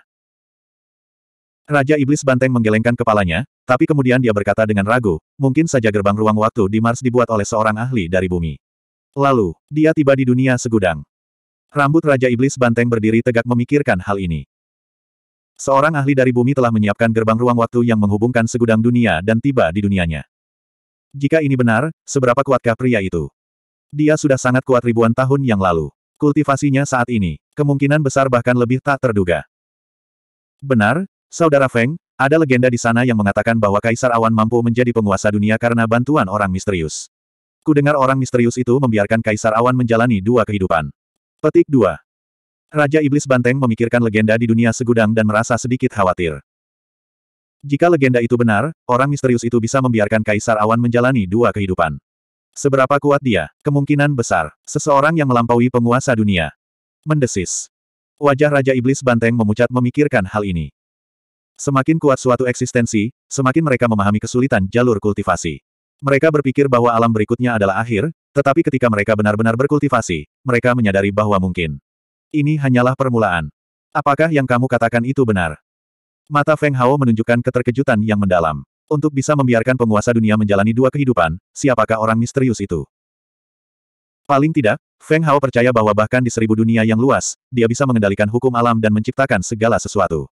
Speaker 1: Raja Iblis Banteng menggelengkan kepalanya, tapi kemudian dia berkata dengan ragu, mungkin saja gerbang ruang waktu di Mars dibuat oleh seorang ahli dari bumi. Lalu, dia tiba di dunia segudang. Rambut Raja Iblis Banteng berdiri tegak memikirkan hal ini. Seorang ahli dari bumi telah menyiapkan gerbang ruang waktu yang menghubungkan segudang dunia dan tiba di dunianya. Jika ini benar, seberapa kuatkah pria itu? Dia sudah sangat kuat ribuan tahun yang lalu. Kultivasinya saat ini, kemungkinan besar bahkan lebih tak terduga. Benar, Saudara Feng, ada legenda di sana yang mengatakan bahwa Kaisar Awan mampu menjadi penguasa dunia karena bantuan orang misterius. Kudengar orang misterius itu membiarkan Kaisar Awan menjalani dua kehidupan. Petik 2. Raja Iblis Banteng memikirkan legenda di dunia segudang dan merasa sedikit khawatir. Jika legenda itu benar, orang misterius itu bisa membiarkan Kaisar Awan menjalani dua kehidupan. Seberapa kuat dia? Kemungkinan besar, seseorang yang melampaui penguasa dunia. Mendesis. Wajah Raja Iblis Banteng memucat memikirkan hal ini. Semakin kuat suatu eksistensi, semakin mereka memahami kesulitan jalur kultivasi. Mereka berpikir bahwa alam berikutnya adalah akhir, tetapi ketika mereka benar-benar berkultivasi, mereka menyadari bahwa mungkin. Ini hanyalah permulaan. Apakah yang kamu katakan itu benar? Mata Feng Hao menunjukkan keterkejutan yang mendalam. Untuk bisa membiarkan penguasa dunia menjalani dua kehidupan, siapakah orang misterius itu? Paling tidak, Feng Hao percaya bahwa bahkan di seribu dunia yang luas, dia bisa mengendalikan hukum alam dan menciptakan segala sesuatu.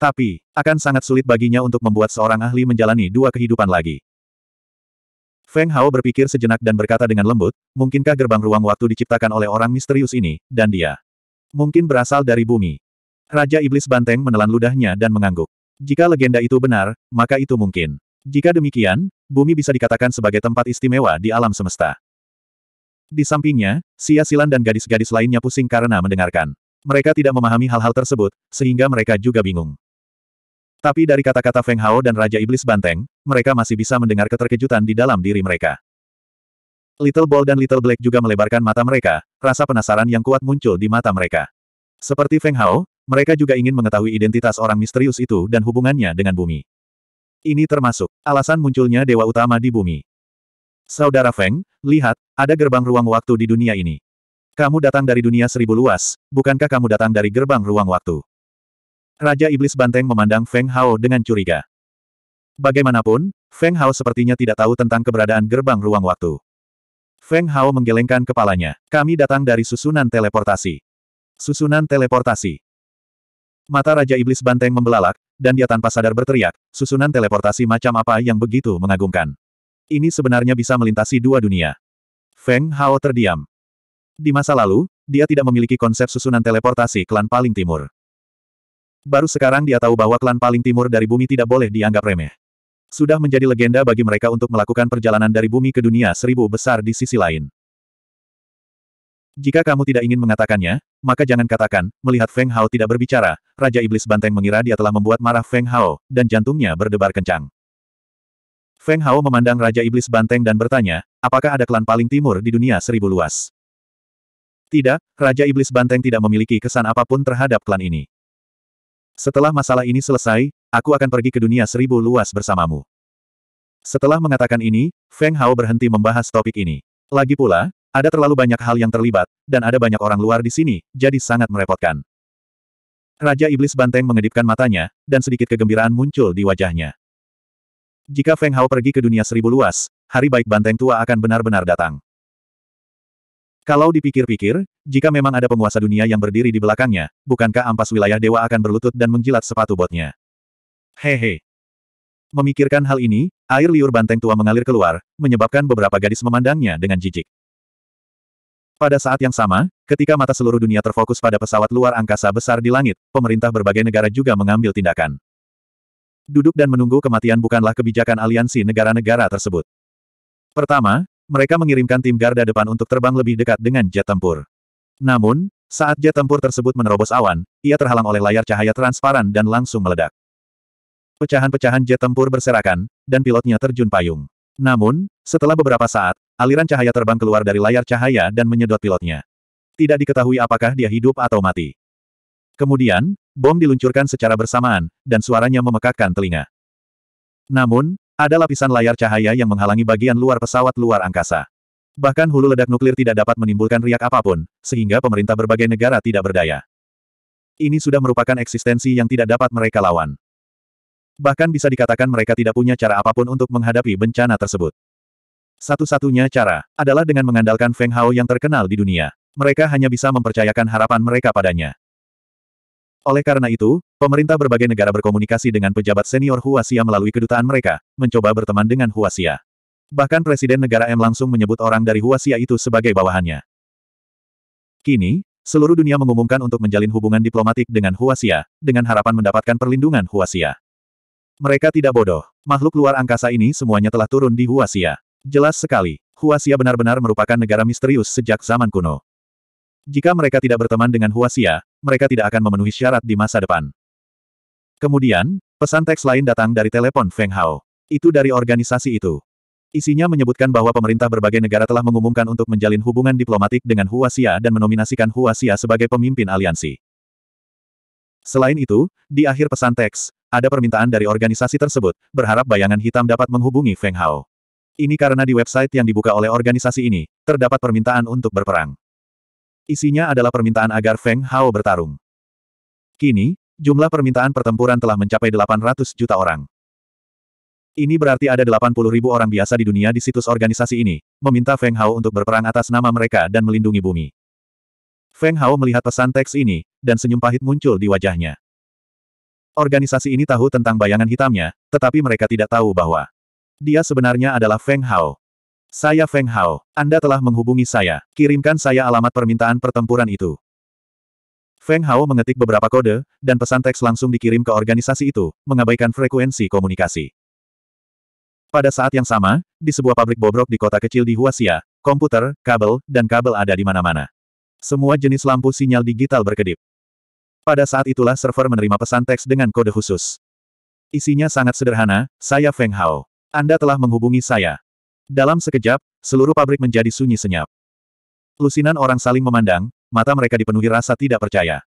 Speaker 1: Tapi, akan sangat sulit baginya untuk membuat seorang ahli menjalani dua kehidupan lagi. Feng Hao berpikir sejenak dan berkata dengan lembut, mungkinkah gerbang ruang waktu diciptakan oleh orang misterius ini, dan dia mungkin berasal dari bumi. Raja Iblis Banteng menelan ludahnya dan mengangguk. Jika legenda itu benar, maka itu mungkin. Jika demikian, bumi bisa dikatakan sebagai tempat istimewa di alam semesta. Di sampingnya, Sia Silan dan gadis-gadis lainnya pusing karena mendengarkan. Mereka tidak memahami hal-hal tersebut, sehingga mereka juga bingung. Tapi dari kata-kata Feng Hao dan Raja Iblis Banteng, mereka masih bisa mendengar keterkejutan di dalam diri mereka. Little Ball dan Little Black juga melebarkan mata mereka, rasa penasaran yang kuat muncul di mata mereka. Seperti Feng Hao, mereka juga ingin mengetahui identitas orang misterius itu dan hubungannya dengan bumi. Ini termasuk alasan munculnya dewa utama di bumi. Saudara Feng, lihat, ada gerbang ruang waktu di dunia ini. Kamu datang dari dunia seribu luas, bukankah kamu datang dari gerbang ruang waktu? Raja Iblis Banteng memandang Feng Hao dengan curiga. Bagaimanapun, Feng Hao sepertinya tidak tahu tentang keberadaan gerbang ruang waktu. Feng Hao menggelengkan kepalanya. Kami datang dari susunan teleportasi. Susunan teleportasi. Mata Raja Iblis Banteng membelalak, dan dia tanpa sadar berteriak, susunan teleportasi macam apa yang begitu mengagumkan. Ini sebenarnya bisa melintasi dua dunia. Feng Hao terdiam. Di masa lalu, dia tidak memiliki konsep susunan teleportasi klan paling timur. Baru sekarang dia tahu bahwa klan paling timur dari bumi tidak boleh dianggap remeh. Sudah menjadi legenda bagi mereka untuk melakukan perjalanan dari bumi ke dunia seribu besar di sisi lain. Jika kamu tidak ingin mengatakannya, maka jangan katakan, melihat Feng Hao tidak berbicara, Raja Iblis Banteng mengira dia telah membuat marah Feng Hao, dan jantungnya berdebar kencang. Feng Hao memandang Raja Iblis Banteng dan bertanya, apakah ada klan paling timur di dunia seribu luas? Tidak, Raja Iblis Banteng tidak memiliki kesan apapun terhadap klan ini. Setelah masalah ini selesai, aku akan pergi ke dunia seribu luas bersamamu. Setelah mengatakan ini, Feng Hao berhenti membahas topik ini. Lagi pula, ada terlalu banyak hal yang terlibat, dan ada banyak orang luar di sini, jadi sangat merepotkan. Raja Iblis Banteng mengedipkan matanya, dan sedikit kegembiraan muncul di wajahnya. Jika Feng Hao pergi ke dunia seribu luas, hari baik Banteng Tua akan benar-benar datang. Kalau dipikir-pikir, jika memang ada penguasa dunia yang berdiri di belakangnya, bukankah ampas wilayah dewa akan berlutut dan menjilat sepatu botnya? Hehe. Memikirkan hal ini, air liur banteng tua mengalir keluar, menyebabkan beberapa gadis memandangnya dengan jijik. Pada saat yang sama, ketika mata seluruh dunia terfokus pada pesawat luar angkasa besar di langit, pemerintah berbagai negara juga mengambil tindakan. Duduk dan menunggu kematian bukanlah kebijakan aliansi negara-negara tersebut. Pertama, mereka mengirimkan tim garda depan untuk terbang lebih dekat dengan jet tempur. Namun, saat jet tempur tersebut menerobos awan, ia terhalang oleh layar cahaya transparan dan langsung meledak. Pecahan-pecahan jet tempur berserakan, dan pilotnya terjun payung. Namun, setelah beberapa saat, aliran cahaya terbang keluar dari layar cahaya dan menyedot pilotnya. Tidak diketahui apakah dia hidup atau mati. Kemudian, bom diluncurkan secara bersamaan, dan suaranya memekakkan telinga. Namun, ada lapisan layar cahaya yang menghalangi bagian luar pesawat luar angkasa. Bahkan hulu ledak nuklir tidak dapat menimbulkan riak apapun, sehingga pemerintah berbagai negara tidak berdaya. Ini sudah merupakan eksistensi yang tidak dapat mereka lawan. Bahkan bisa dikatakan mereka tidak punya cara apapun untuk menghadapi bencana tersebut. Satu-satunya cara adalah dengan mengandalkan Feng Hao yang terkenal di dunia. Mereka hanya bisa mempercayakan harapan mereka padanya. Oleh karena itu, pemerintah berbagai negara berkomunikasi dengan pejabat senior Huasia melalui kedutaan mereka, mencoba berteman dengan Huasia. Bahkan Presiden Negara M langsung menyebut orang dari Huasia itu sebagai bawahannya. Kini, seluruh dunia mengumumkan untuk menjalin hubungan diplomatik dengan Huasia, dengan harapan mendapatkan perlindungan Huasia. Mereka tidak bodoh. Makhluk luar angkasa ini semuanya telah turun di Huasia. Jelas sekali, Huasia benar-benar merupakan negara misterius sejak zaman kuno. Jika mereka tidak berteman dengan Huasia, mereka tidak akan memenuhi syarat di masa depan. Kemudian, pesan teks lain datang dari telepon Feng Hao. Itu dari organisasi itu. Isinya menyebutkan bahwa pemerintah berbagai negara telah mengumumkan untuk menjalin hubungan diplomatik dengan Xia dan menominasikan Xia sebagai pemimpin aliansi. Selain itu, di akhir pesan teks, ada permintaan dari organisasi tersebut, berharap bayangan hitam dapat menghubungi Feng Hao. Ini karena di website yang dibuka oleh organisasi ini, terdapat permintaan untuk berperang. Isinya adalah permintaan agar Feng Hao bertarung. Kini, jumlah permintaan pertempuran telah mencapai 800 juta orang. Ini berarti ada 80 ribu orang biasa di dunia di situs organisasi ini, meminta Feng Hao untuk berperang atas nama mereka dan melindungi bumi. Feng Hao melihat pesan teks ini, dan senyum pahit muncul di wajahnya. Organisasi ini tahu tentang bayangan hitamnya, tetapi mereka tidak tahu bahwa dia sebenarnya adalah Feng Hao. Saya Feng Hao. Anda telah menghubungi saya. Kirimkan saya alamat permintaan pertempuran itu. Feng Hao mengetik beberapa kode, dan pesan teks langsung dikirim ke organisasi itu, mengabaikan frekuensi komunikasi. Pada saat yang sama, di sebuah pabrik bobrok di kota kecil di Huasia, komputer, kabel, dan kabel ada di mana-mana. Semua jenis lampu sinyal digital berkedip. Pada saat itulah server menerima pesan teks dengan kode khusus. Isinya sangat sederhana, saya Feng Hao. Anda telah menghubungi saya. Dalam sekejap, seluruh pabrik menjadi sunyi senyap. Lusinan orang saling memandang, mata mereka dipenuhi rasa tidak percaya.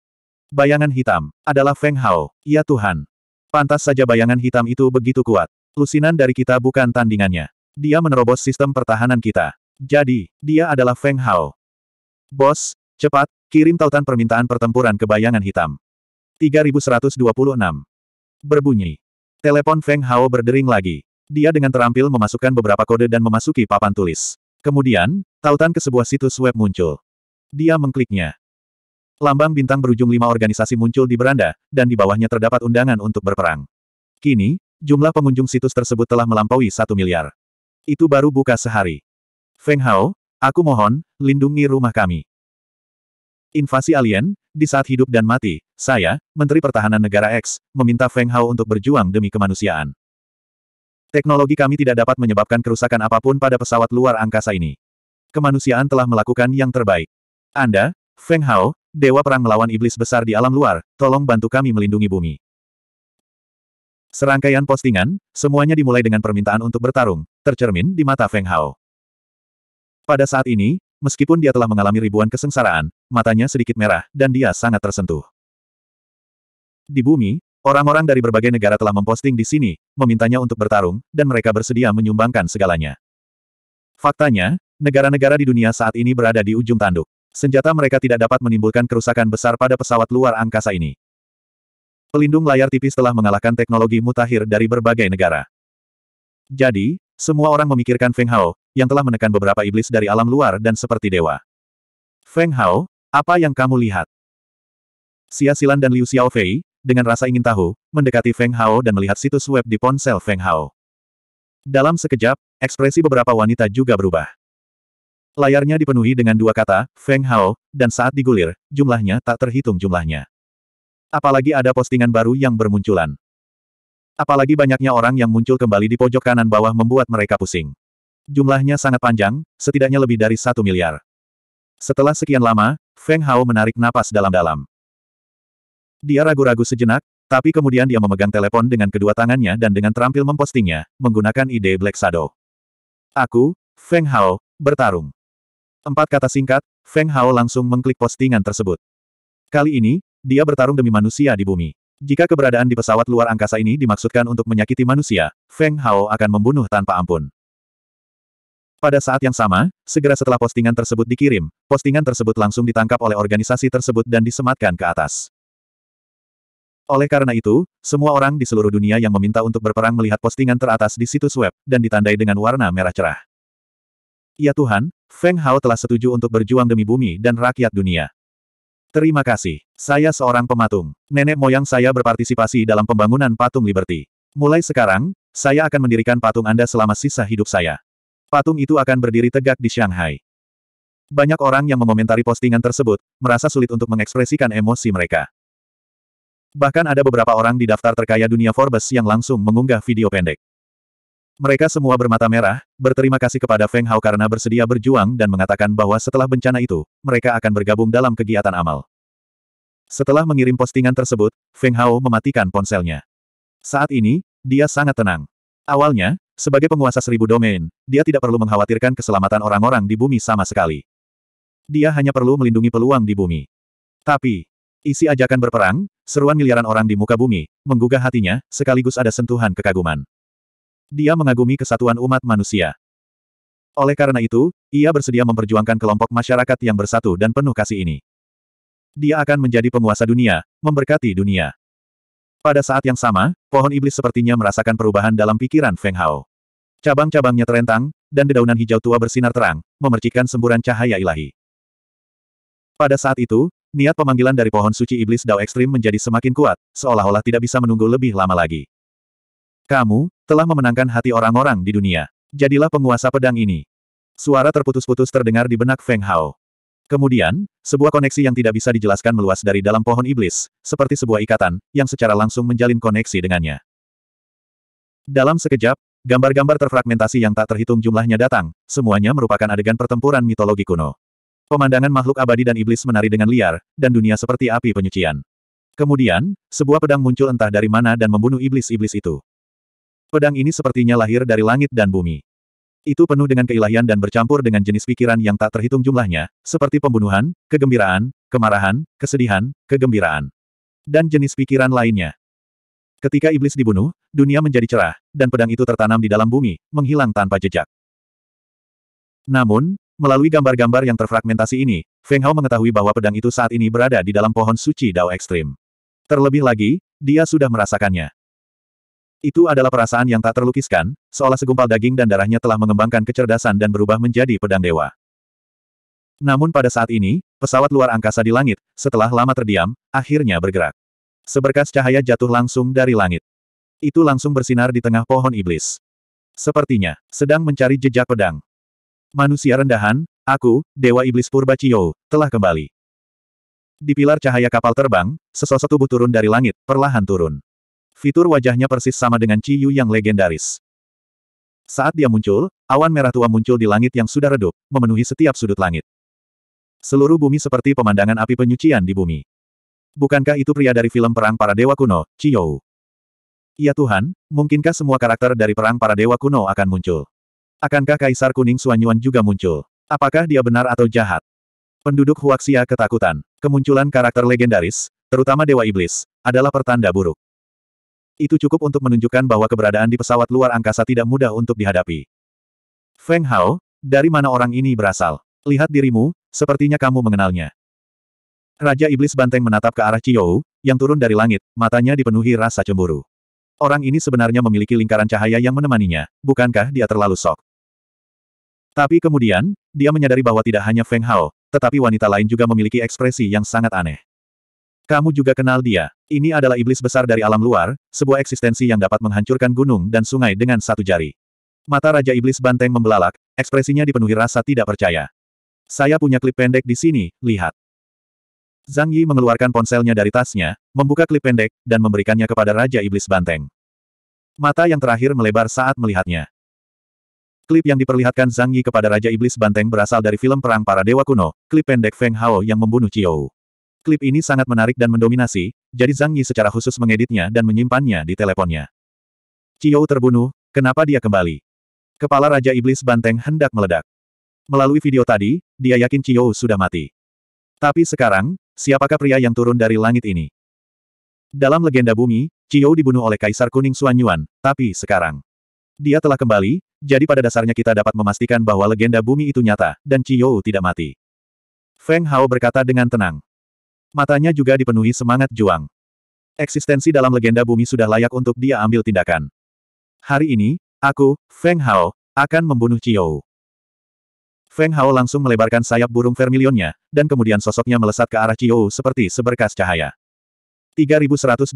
Speaker 1: Bayangan hitam, adalah Feng Hao, ya Tuhan. Pantas saja bayangan hitam itu begitu kuat. Lusinan dari kita bukan tandingannya. Dia menerobos sistem pertahanan kita. Jadi, dia adalah Feng Hao. Bos, cepat, kirim tautan permintaan pertempuran ke bayangan hitam. 3126. Berbunyi. Telepon Feng Hao berdering lagi. Dia dengan terampil memasukkan beberapa kode dan memasuki papan tulis. Kemudian, tautan ke sebuah situs web muncul. Dia mengkliknya. Lambang bintang berujung lima organisasi muncul di beranda, dan di bawahnya terdapat undangan untuk berperang. Kini, jumlah pengunjung situs tersebut telah melampaui satu miliar. Itu baru buka sehari. Feng Hao, aku mohon, lindungi rumah kami. Invasi alien, di saat hidup dan mati, saya, Menteri Pertahanan Negara X, meminta Feng Hao untuk berjuang demi kemanusiaan. Teknologi kami tidak dapat menyebabkan kerusakan apapun pada pesawat luar angkasa ini. Kemanusiaan telah melakukan yang terbaik. Anda, Feng Hao, Dewa Perang melawan Iblis Besar di alam luar, tolong bantu kami melindungi bumi. Serangkaian postingan, semuanya dimulai dengan permintaan untuk bertarung, tercermin di mata Feng Hao. Pada saat ini, meskipun dia telah mengalami ribuan kesengsaraan, matanya sedikit merah, dan dia sangat tersentuh. Di bumi, Orang-orang dari berbagai negara telah memposting di sini, memintanya untuk bertarung, dan mereka bersedia menyumbangkan segalanya. Faktanya, negara-negara di dunia saat ini berada di ujung tanduk. Senjata mereka tidak dapat menimbulkan kerusakan besar pada pesawat luar angkasa ini. Pelindung layar tipis telah mengalahkan teknologi mutakhir dari berbagai negara. Jadi, semua orang memikirkan Feng Hao, yang telah menekan beberapa iblis dari alam luar dan seperti dewa. Feng Hao, apa yang kamu lihat? Xia Silan dan Liu Xiaofei, dengan rasa ingin tahu, mendekati Feng Hao dan melihat situs web di ponsel Feng Hao. Dalam sekejap, ekspresi beberapa wanita juga berubah. Layarnya dipenuhi dengan dua kata, Feng Hao, dan saat digulir, jumlahnya tak terhitung jumlahnya. Apalagi ada postingan baru yang bermunculan. Apalagi banyaknya orang yang muncul kembali di pojok kanan bawah membuat mereka pusing. Jumlahnya sangat panjang, setidaknya lebih dari satu miliar. Setelah sekian lama, Feng Hao menarik napas dalam-dalam. Dia ragu-ragu sejenak, tapi kemudian dia memegang telepon dengan kedua tangannya dan dengan terampil mempostingnya, menggunakan ide Black Shadow. Aku, Feng Hao, bertarung. Empat kata singkat, Feng Hao langsung mengklik postingan tersebut. Kali ini, dia bertarung demi manusia di bumi. Jika keberadaan di pesawat luar angkasa ini dimaksudkan untuk menyakiti manusia, Feng Hao akan membunuh tanpa ampun. Pada saat yang sama, segera setelah postingan tersebut dikirim, postingan tersebut langsung ditangkap oleh organisasi tersebut dan disematkan ke atas. Oleh karena itu, semua orang di seluruh dunia yang meminta untuk berperang melihat postingan teratas di situs web, dan ditandai dengan warna merah cerah. Ya Tuhan, Feng Hao telah setuju untuk berjuang demi bumi dan rakyat dunia. Terima kasih. Saya seorang pematung. Nenek moyang saya berpartisipasi dalam pembangunan patung Liberty. Mulai sekarang, saya akan mendirikan patung Anda selama sisa hidup saya. Patung itu akan berdiri tegak di Shanghai. Banyak orang yang mengomentari postingan tersebut, merasa sulit untuk mengekspresikan emosi mereka. Bahkan ada beberapa orang di daftar terkaya dunia Forbes yang langsung mengunggah video pendek. Mereka semua bermata merah, berterima kasih kepada Feng Hao karena bersedia berjuang dan mengatakan bahwa setelah bencana itu, mereka akan bergabung dalam kegiatan amal. Setelah mengirim postingan tersebut, Feng Hao mematikan ponselnya. Saat ini, dia sangat tenang. Awalnya, sebagai penguasa seribu domain, dia tidak perlu mengkhawatirkan keselamatan orang-orang di bumi sama sekali. Dia hanya perlu melindungi peluang di bumi. Tapi, isi ajakan berperang, Seruan miliaran orang di muka bumi, menggugah hatinya, sekaligus ada sentuhan kekaguman. Dia mengagumi kesatuan umat manusia. Oleh karena itu, ia bersedia memperjuangkan kelompok masyarakat yang bersatu dan penuh kasih ini. Dia akan menjadi penguasa dunia, memberkati dunia. Pada saat yang sama, pohon iblis sepertinya merasakan perubahan dalam pikiran Feng Hao. Cabang-cabangnya terentang, dan dedaunan hijau tua bersinar terang, memercikan semburan cahaya ilahi. Pada saat itu, Niat pemanggilan dari pohon suci iblis Dao Ekstrim menjadi semakin kuat, seolah-olah tidak bisa menunggu lebih lama lagi. Kamu, telah memenangkan hati orang-orang di dunia. Jadilah penguasa pedang ini. Suara terputus-putus terdengar di benak Feng Hao. Kemudian, sebuah koneksi yang tidak bisa dijelaskan meluas dari dalam pohon iblis, seperti sebuah ikatan, yang secara langsung menjalin koneksi dengannya. Dalam sekejap, gambar-gambar terfragmentasi yang tak terhitung jumlahnya datang, semuanya merupakan adegan pertempuran mitologi kuno. Pemandangan makhluk abadi dan iblis menari dengan liar, dan dunia seperti api penyucian. Kemudian, sebuah pedang muncul entah dari mana dan membunuh iblis-iblis itu. Pedang ini sepertinya lahir dari langit dan bumi. Itu penuh dengan keilahian dan bercampur dengan jenis pikiran yang tak terhitung jumlahnya, seperti pembunuhan, kegembiraan, kemarahan, kesedihan, kegembiraan. Dan jenis pikiran lainnya. Ketika iblis dibunuh, dunia menjadi cerah, dan pedang itu tertanam di dalam bumi, menghilang tanpa jejak. Namun, Melalui gambar-gambar yang terfragmentasi ini, Feng Hao mengetahui bahwa pedang itu saat ini berada di dalam pohon suci Dao Ekstrim. Terlebih lagi, dia sudah merasakannya. Itu adalah perasaan yang tak terlukiskan, seolah segumpal daging dan darahnya telah mengembangkan kecerdasan dan berubah menjadi pedang dewa. Namun pada saat ini, pesawat luar angkasa di langit, setelah lama terdiam, akhirnya bergerak. Seberkas cahaya jatuh langsung dari langit. Itu langsung bersinar di tengah pohon iblis. Sepertinya, sedang mencari jejak pedang. Manusia rendahan, aku, Dewa Iblis Purba Chiyo, telah kembali. Di pilar cahaya kapal terbang, sesosok tubuh turun dari langit, perlahan turun. Fitur wajahnya persis sama dengan Ciyu yang legendaris. Saat dia muncul, awan merah tua muncul di langit yang sudah redup, memenuhi setiap sudut langit. Seluruh bumi seperti pemandangan api penyucian di bumi. Bukankah itu pria dari film Perang Para Dewa Kuno, Chiyou? Ya Tuhan, mungkinkah semua karakter dari Perang Para Dewa Kuno akan muncul? Akankah Kaisar Kuning Suanyuan juga muncul? Apakah dia benar atau jahat? Penduduk Huaxia ketakutan. Kemunculan karakter legendaris, terutama Dewa Iblis, adalah pertanda buruk. Itu cukup untuk menunjukkan bahwa keberadaan di pesawat luar angkasa tidak mudah untuk dihadapi. Feng Hao, dari mana orang ini berasal? Lihat dirimu, sepertinya kamu mengenalnya. Raja Iblis Banteng menatap ke arah Chiyou, yang turun dari langit, matanya dipenuhi rasa cemburu. Orang ini sebenarnya memiliki lingkaran cahaya yang menemaninya, bukankah dia terlalu sok? Tapi kemudian, dia menyadari bahwa tidak hanya Feng Hao, tetapi wanita lain juga memiliki ekspresi yang sangat aneh. Kamu juga kenal dia. Ini adalah iblis besar dari alam luar, sebuah eksistensi yang dapat menghancurkan gunung dan sungai dengan satu jari. Mata Raja Iblis Banteng membelalak, ekspresinya dipenuhi rasa tidak percaya. Saya punya klip pendek di sini, lihat. Zhang Yi mengeluarkan ponselnya dari tasnya, membuka klip pendek, dan memberikannya kepada Raja Iblis Banteng. Mata yang terakhir melebar saat melihatnya. Klip yang diperlihatkan Zhang Yi kepada Raja Iblis Banteng berasal dari film Perang Para Dewa Kuno, klip pendek Feng Hao yang membunuh Chiyo. Klip ini sangat menarik dan mendominasi, jadi Zhang Yi secara khusus mengeditnya dan menyimpannya di teleponnya. Chiyo terbunuh, kenapa dia kembali? Kepala Raja Iblis Banteng hendak meledak. Melalui video tadi, dia yakin Chiyo sudah mati. Tapi sekarang, Siapakah pria yang turun dari langit ini? Dalam legenda bumi, Qiu dibunuh oleh Kaisar Kuning Xuan Yuan, tapi sekarang. Dia telah kembali, jadi pada dasarnya kita dapat memastikan bahwa legenda bumi itu nyata, dan Qiu tidak mati. Feng Hao berkata dengan tenang. Matanya juga dipenuhi semangat juang. Eksistensi dalam legenda bumi sudah layak untuk dia ambil tindakan. Hari ini, aku, Feng Hao, akan membunuh Qiu. Feng Hao langsung melebarkan sayap burung vermilionnya, dan kemudian sosoknya melesat ke arah Chiou seperti seberkas cahaya. 3127.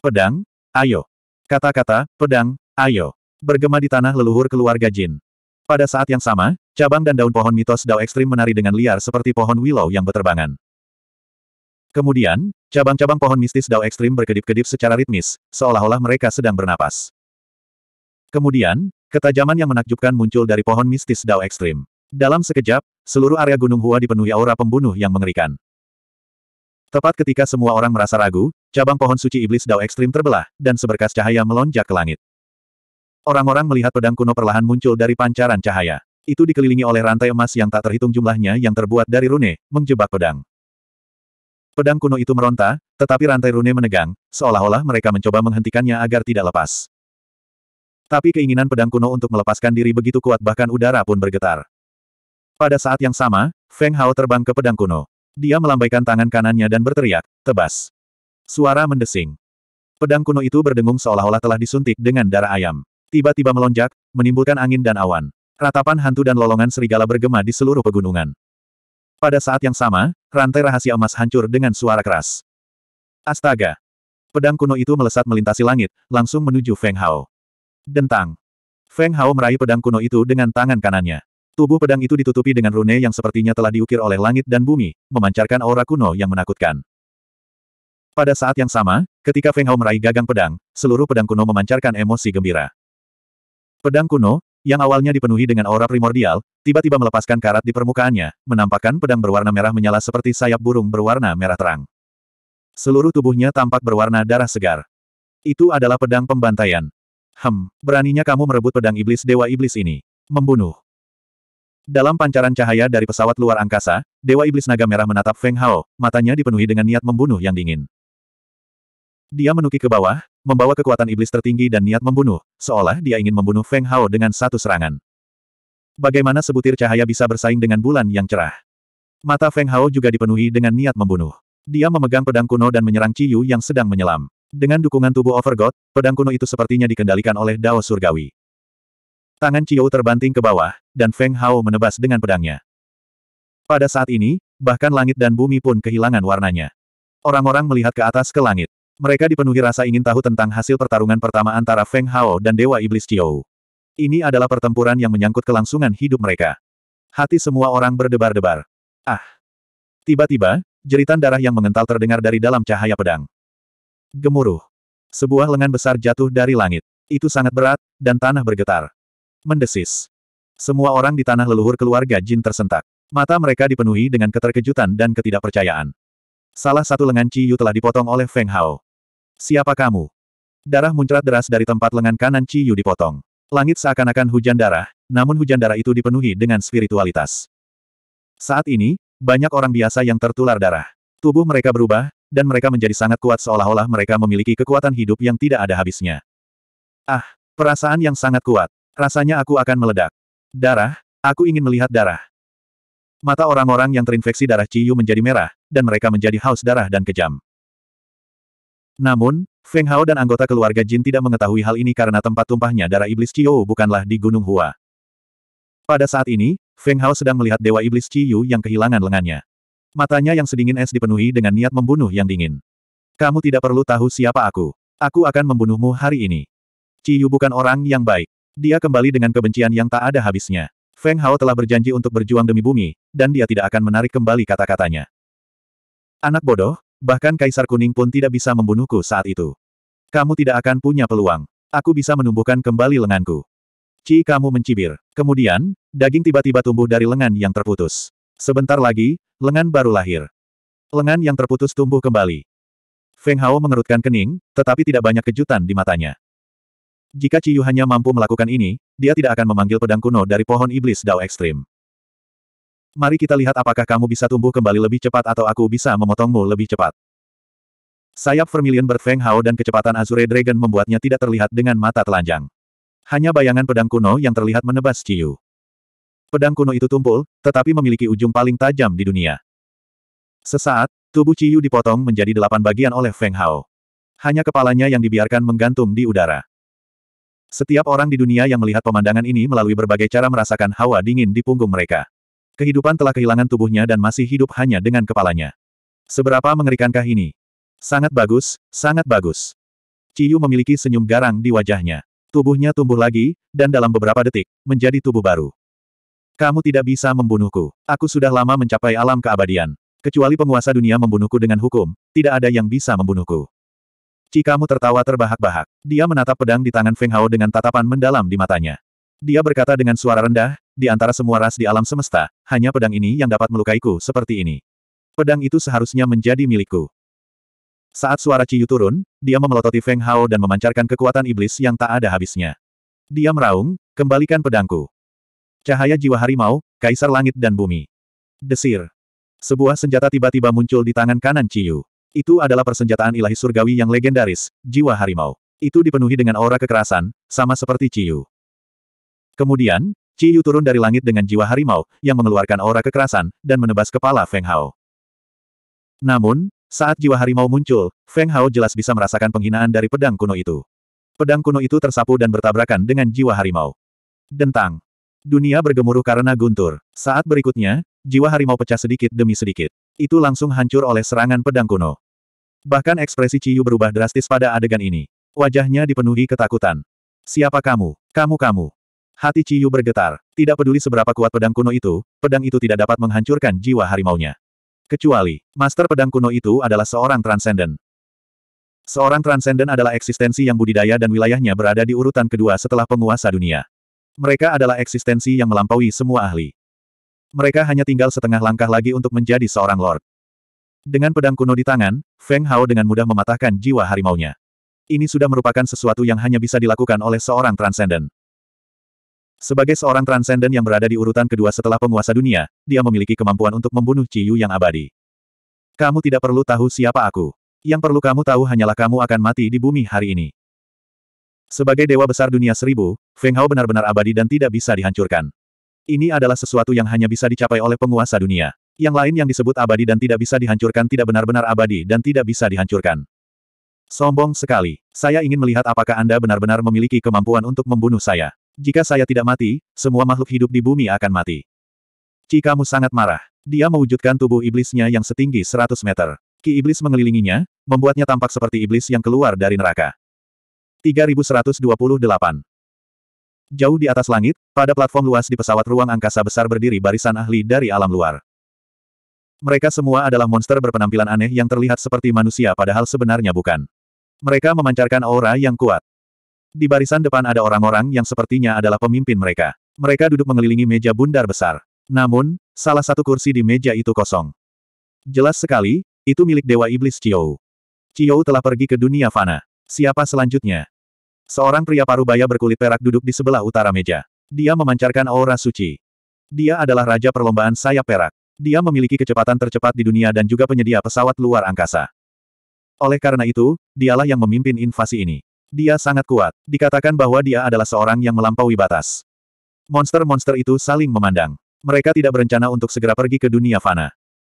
Speaker 1: Pedang, ayo. Kata-kata, pedang, ayo. Bergema di tanah leluhur keluarga Jin. Pada saat yang sama, cabang dan daun pohon mitos Dao ekstrim menari dengan liar seperti pohon willow yang beterbangan. Kemudian, cabang-cabang pohon mistis Dao ekstrim berkedip-kedip secara ritmis, seolah-olah mereka sedang bernapas. Kemudian, Ketajaman yang menakjubkan muncul dari pohon mistis Dao Ekstrim. Dalam sekejap, seluruh area Gunung Hua dipenuhi aura pembunuh yang mengerikan. Tepat ketika semua orang merasa ragu, cabang pohon suci iblis Dao Ekstrim terbelah, dan seberkas cahaya melonjak ke langit. Orang-orang melihat pedang kuno perlahan muncul dari pancaran cahaya. Itu dikelilingi oleh rantai emas yang tak terhitung jumlahnya yang terbuat dari rune, menjebak pedang. Pedang kuno itu meronta, tetapi rantai rune menegang, seolah-olah mereka mencoba menghentikannya agar tidak lepas. Tapi keinginan pedang kuno untuk melepaskan diri begitu kuat bahkan udara pun bergetar. Pada saat yang sama, Feng Hao terbang ke pedang kuno. Dia melambaikan tangan kanannya dan berteriak, tebas. Suara mendesing. Pedang kuno itu berdengung seolah-olah telah disuntik dengan darah ayam. Tiba-tiba melonjak, menimbulkan angin dan awan. Ratapan hantu dan lolongan serigala bergema di seluruh pegunungan. Pada saat yang sama, rantai rahasia emas hancur dengan suara keras. Astaga! Pedang kuno itu melesat melintasi langit, langsung menuju Feng Hao. Dentang. Feng Hao meraih pedang kuno itu dengan tangan kanannya. Tubuh pedang itu ditutupi dengan rune yang sepertinya telah diukir oleh langit dan bumi, memancarkan aura kuno yang menakutkan. Pada saat yang sama, ketika Feng Hao meraih gagang pedang, seluruh pedang kuno memancarkan emosi gembira. Pedang kuno, yang awalnya dipenuhi dengan aura primordial, tiba-tiba melepaskan karat di permukaannya, menampakkan pedang berwarna merah menyala seperti sayap burung berwarna merah terang. Seluruh tubuhnya tampak berwarna darah segar. Itu adalah pedang pembantaian. Hem, beraninya kamu merebut pedang iblis Dewa Iblis ini. Membunuh. Dalam pancaran cahaya dari pesawat luar angkasa, Dewa Iblis Naga Merah menatap Feng Hao, matanya dipenuhi dengan niat membunuh yang dingin. Dia menuki ke bawah, membawa kekuatan iblis tertinggi dan niat membunuh, seolah dia ingin membunuh Feng Hao dengan satu serangan. Bagaimana sebutir cahaya bisa bersaing dengan bulan yang cerah? Mata Feng Hao juga dipenuhi dengan niat membunuh. Dia memegang pedang kuno dan menyerang Ciyu yang sedang menyelam. Dengan dukungan tubuh Overgod, pedang kuno itu sepertinya dikendalikan oleh Dao Surgawi. Tangan Qiao terbanting ke bawah, dan Feng Hao menebas dengan pedangnya. Pada saat ini, bahkan langit dan bumi pun kehilangan warnanya. Orang-orang melihat ke atas ke langit. Mereka dipenuhi rasa ingin tahu tentang hasil pertarungan pertama antara Feng Hao dan Dewa Iblis Qiao. Ini adalah pertempuran yang menyangkut kelangsungan hidup mereka. Hati semua orang berdebar-debar. Ah! Tiba-tiba, jeritan darah yang mengental terdengar dari dalam cahaya pedang. Gemuruh. Sebuah lengan besar jatuh dari langit. Itu sangat berat, dan tanah bergetar. Mendesis. Semua orang di tanah leluhur keluarga Jin tersentak. Mata mereka dipenuhi dengan keterkejutan dan ketidakpercayaan. Salah satu lengan Ciyu telah dipotong oleh Feng Hao. Siapa kamu? Darah muncrat deras dari tempat lengan kanan Ciyu dipotong. Langit seakan-akan hujan darah, namun hujan darah itu dipenuhi dengan spiritualitas. Saat ini, banyak orang biasa yang tertular darah. Tubuh mereka berubah, dan mereka menjadi sangat kuat seolah-olah mereka memiliki kekuatan hidup yang tidak ada habisnya. Ah, perasaan yang sangat kuat. Rasanya aku akan meledak. Darah, aku ingin melihat darah. Mata orang-orang yang terinfeksi darah Ciyu menjadi merah, dan mereka menjadi haus darah dan kejam. Namun, Feng Hao dan anggota keluarga Jin tidak mengetahui hal ini karena tempat tumpahnya darah iblis Ciyu bukanlah di Gunung Hua. Pada saat ini, Feng Hao sedang melihat Dewa Iblis Ciyu yang kehilangan lengannya. Matanya yang sedingin es dipenuhi dengan niat membunuh yang dingin. Kamu tidak perlu tahu siapa aku. Aku akan membunuhmu hari ini. Ciyu bukan orang yang baik. Dia kembali dengan kebencian yang tak ada habisnya. Feng Hao telah berjanji untuk berjuang demi bumi, dan dia tidak akan menarik kembali kata-katanya. Anak bodoh, bahkan Kaisar Kuning pun tidak bisa membunuhku saat itu. Kamu tidak akan punya peluang. Aku bisa menumbuhkan kembali lenganku. Ci kamu mencibir. Kemudian, daging tiba-tiba tumbuh dari lengan yang terputus. Sebentar lagi, lengan baru lahir. Lengan yang terputus tumbuh kembali. Feng Hao mengerutkan kening, tetapi tidak banyak kejutan di matanya. Jika Ciyu hanya mampu melakukan ini, dia tidak akan memanggil pedang kuno dari pohon iblis Dao Ekstrim. Mari kita lihat apakah kamu bisa tumbuh kembali lebih cepat atau aku bisa memotongmu lebih cepat. Sayap Vermilion berfeng Hao dan kecepatan Azure Dragon membuatnya tidak terlihat dengan mata telanjang. Hanya bayangan pedang kuno yang terlihat menebas Ciyu. Pedang kuno itu tumpul, tetapi memiliki ujung paling tajam di dunia. Sesaat, tubuh Ciyu dipotong menjadi delapan bagian oleh Feng Hao. Hanya kepalanya yang dibiarkan menggantung di udara. Setiap orang di dunia yang melihat pemandangan ini melalui berbagai cara merasakan hawa dingin di punggung mereka. Kehidupan telah kehilangan tubuhnya dan masih hidup hanya dengan kepalanya. Seberapa mengerikankah ini? Sangat bagus, sangat bagus. Ciyu memiliki senyum garang di wajahnya. Tubuhnya tumbuh lagi, dan dalam beberapa detik, menjadi tubuh baru. Kamu tidak bisa membunuhku. Aku sudah lama mencapai alam keabadian. Kecuali penguasa dunia membunuhku dengan hukum, tidak ada yang bisa membunuhku. Cikamu tertawa terbahak-bahak. Dia menatap pedang di tangan Feng Hao dengan tatapan mendalam di matanya. Dia berkata dengan suara rendah, di antara semua ras di alam semesta, hanya pedang ini yang dapat melukaiku seperti ini. Pedang itu seharusnya menjadi milikku. Saat suara Ciyu turun, dia memelototi Feng Hao dan memancarkan kekuatan iblis yang tak ada habisnya. Dia meraung, kembalikan pedangku. Cahaya jiwa harimau, kaisar langit dan bumi. Desir. Sebuah senjata tiba-tiba muncul di tangan kanan Ciyu. Itu adalah persenjataan ilahi surgawi yang legendaris, jiwa harimau. Itu dipenuhi dengan aura kekerasan, sama seperti Ciyu. Kemudian, Ciyu turun dari langit dengan jiwa harimau, yang mengeluarkan aura kekerasan, dan menebas kepala Feng Hao. Namun, saat jiwa harimau muncul, Feng Hao jelas bisa merasakan penghinaan dari pedang kuno itu. Pedang kuno itu tersapu dan bertabrakan dengan jiwa harimau. Dentang. Dunia bergemuruh karena guntur. Saat berikutnya, jiwa harimau pecah sedikit demi sedikit. Itu langsung hancur oleh serangan pedang kuno. Bahkan ekspresi Ciyu berubah drastis pada adegan ini. Wajahnya dipenuhi ketakutan. Siapa kamu? Kamu-kamu. Hati Ciyu bergetar. Tidak peduli seberapa kuat pedang kuno itu, pedang itu tidak dapat menghancurkan jiwa harimaunya. Kecuali, master pedang kuno itu adalah seorang transenden. Seorang transenden adalah eksistensi yang budidaya dan wilayahnya berada di urutan kedua setelah penguasa dunia. Mereka adalah eksistensi yang melampaui semua ahli. Mereka hanya tinggal setengah langkah lagi untuk menjadi seorang lord. Dengan pedang kuno di tangan, Feng Hao dengan mudah mematahkan jiwa harimaunya. Ini sudah merupakan sesuatu yang hanya bisa dilakukan oleh seorang transenden. Sebagai seorang transenden yang berada di urutan kedua setelah penguasa dunia, dia memiliki kemampuan untuk membunuh Ciyu yang abadi. Kamu tidak perlu tahu siapa aku. Yang perlu kamu tahu hanyalah kamu akan mati di bumi hari ini. Sebagai dewa besar dunia seribu, Feng Hao benar-benar abadi dan tidak bisa dihancurkan. Ini adalah sesuatu yang hanya bisa dicapai oleh penguasa dunia. Yang lain yang disebut abadi dan tidak bisa dihancurkan tidak benar-benar abadi dan tidak bisa dihancurkan. Sombong sekali. Saya ingin melihat apakah Anda benar-benar memiliki kemampuan untuk membunuh saya. Jika saya tidak mati, semua makhluk hidup di bumi akan mati. Cikamu sangat marah. Dia mewujudkan tubuh iblisnya yang setinggi 100 meter. Ki iblis mengelilinginya, membuatnya tampak seperti iblis yang keluar dari neraka. 3128. Jauh di atas langit, pada platform luas di pesawat ruang angkasa besar berdiri barisan ahli dari alam luar. Mereka semua adalah monster berpenampilan aneh yang terlihat seperti manusia padahal sebenarnya bukan. Mereka memancarkan aura yang kuat. Di barisan depan ada orang-orang yang sepertinya adalah pemimpin mereka. Mereka duduk mengelilingi meja bundar besar. Namun, salah satu kursi di meja itu kosong. Jelas sekali, itu milik Dewa Iblis Chiyou. Chiyou telah pergi ke dunia fana. Siapa selanjutnya? Seorang pria paruh baya berkulit perak duduk di sebelah utara meja. Dia memancarkan aura suci. Dia adalah raja perlombaan sayap perak. Dia memiliki kecepatan tercepat di dunia dan juga penyedia pesawat luar angkasa. Oleh karena itu, dialah yang memimpin invasi ini. Dia sangat kuat. Dikatakan bahwa dia adalah seorang yang melampaui batas. Monster-monster itu saling memandang. Mereka tidak berencana untuk segera pergi ke dunia fana.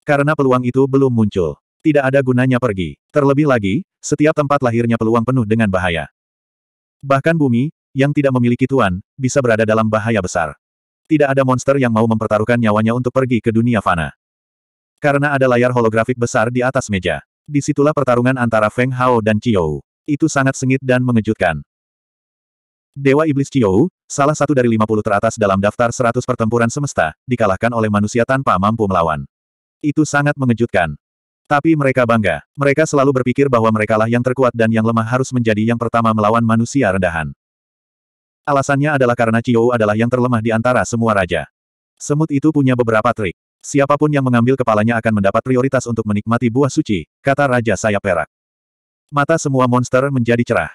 Speaker 1: Karena peluang itu belum muncul. Tidak ada gunanya pergi. Terlebih lagi, setiap tempat lahirnya peluang penuh dengan bahaya. Bahkan bumi, yang tidak memiliki tuan, bisa berada dalam bahaya besar. Tidak ada monster yang mau mempertaruhkan nyawanya untuk pergi ke dunia fana. Karena ada layar holografik besar di atas meja. Disitulah pertarungan antara Feng Hao dan Chiou. Itu sangat sengit dan mengejutkan. Dewa Iblis Chiou, salah satu dari 50 teratas dalam daftar 100 pertempuran semesta, dikalahkan oleh manusia tanpa mampu melawan. Itu sangat mengejutkan. Tapi mereka bangga. Mereka selalu berpikir bahwa merekalah yang terkuat dan yang lemah harus menjadi yang pertama melawan manusia rendahan. Alasannya adalah karena Chiyou adalah yang terlemah di antara semua raja. Semut itu punya beberapa trik. Siapapun yang mengambil kepalanya akan mendapat prioritas untuk menikmati buah suci, kata Raja Sayap Perak. Mata semua monster menjadi cerah.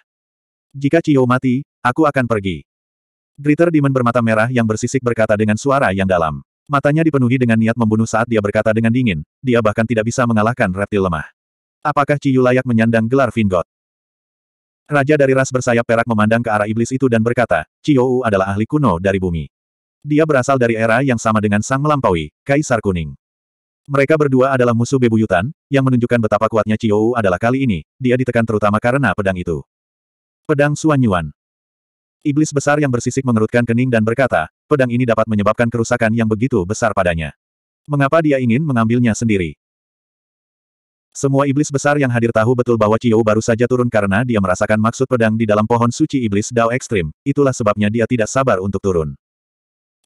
Speaker 1: Jika Chiyo mati, aku akan pergi. Gritter Demon bermata merah yang bersisik berkata dengan suara yang dalam. Matanya dipenuhi dengan niat membunuh saat dia berkata dengan dingin, dia bahkan tidak bisa mengalahkan reptil lemah. Apakah Ciyu layak menyandang gelar Vingot? Raja dari ras bersayap perak memandang ke arah iblis itu dan berkata, Ciyou adalah ahli kuno dari bumi. Dia berasal dari era yang sama dengan Sang Melampaui, Kaisar Kuning. Mereka berdua adalah musuh bebuyutan, yang menunjukkan betapa kuatnya Ciyou adalah kali ini, dia ditekan terutama karena pedang itu. Pedang Suanyuan. Iblis besar yang bersisik mengerutkan kening dan berkata, pedang ini dapat menyebabkan kerusakan yang begitu besar padanya. Mengapa dia ingin mengambilnya sendiri? Semua iblis besar yang hadir tahu betul bahwa Chiyou baru saja turun karena dia merasakan maksud pedang di dalam pohon suci iblis Dao Ekstrim, itulah sebabnya dia tidak sabar untuk turun.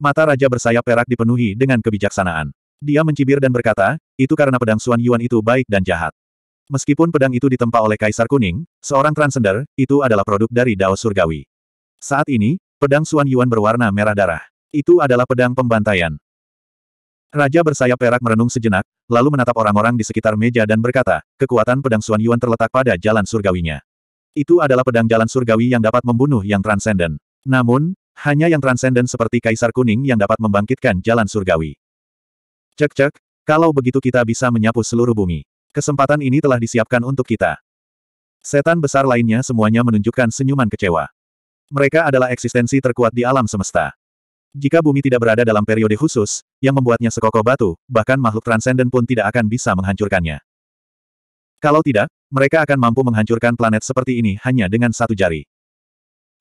Speaker 1: Mata Raja bersayap perak dipenuhi dengan kebijaksanaan. Dia mencibir dan berkata, itu karena pedang Suan Yuan itu baik dan jahat. Meskipun pedang itu ditempa oleh Kaisar Kuning, seorang Transcender, itu adalah produk dari Dao Surgawi. Saat ini, pedang Suan Yuan berwarna merah darah. Itu adalah pedang pembantaian. Raja bersayap perak merenung sejenak, lalu menatap orang-orang di sekitar meja dan berkata, kekuatan pedang Xuan Yuan terletak pada jalan surgawinya. Itu adalah pedang jalan surgawi yang dapat membunuh yang transenden. Namun, hanya yang transenden seperti Kaisar Kuning yang dapat membangkitkan jalan surgawi. Cek-cek, kalau begitu kita bisa menyapu seluruh bumi. Kesempatan ini telah disiapkan untuk kita. Setan besar lainnya semuanya menunjukkan senyuman kecewa. Mereka adalah eksistensi terkuat di alam semesta. Jika bumi tidak berada dalam periode khusus, yang membuatnya sekokoh batu, bahkan makhluk transenden pun tidak akan bisa menghancurkannya. Kalau tidak, mereka akan mampu menghancurkan planet seperti ini hanya dengan satu jari.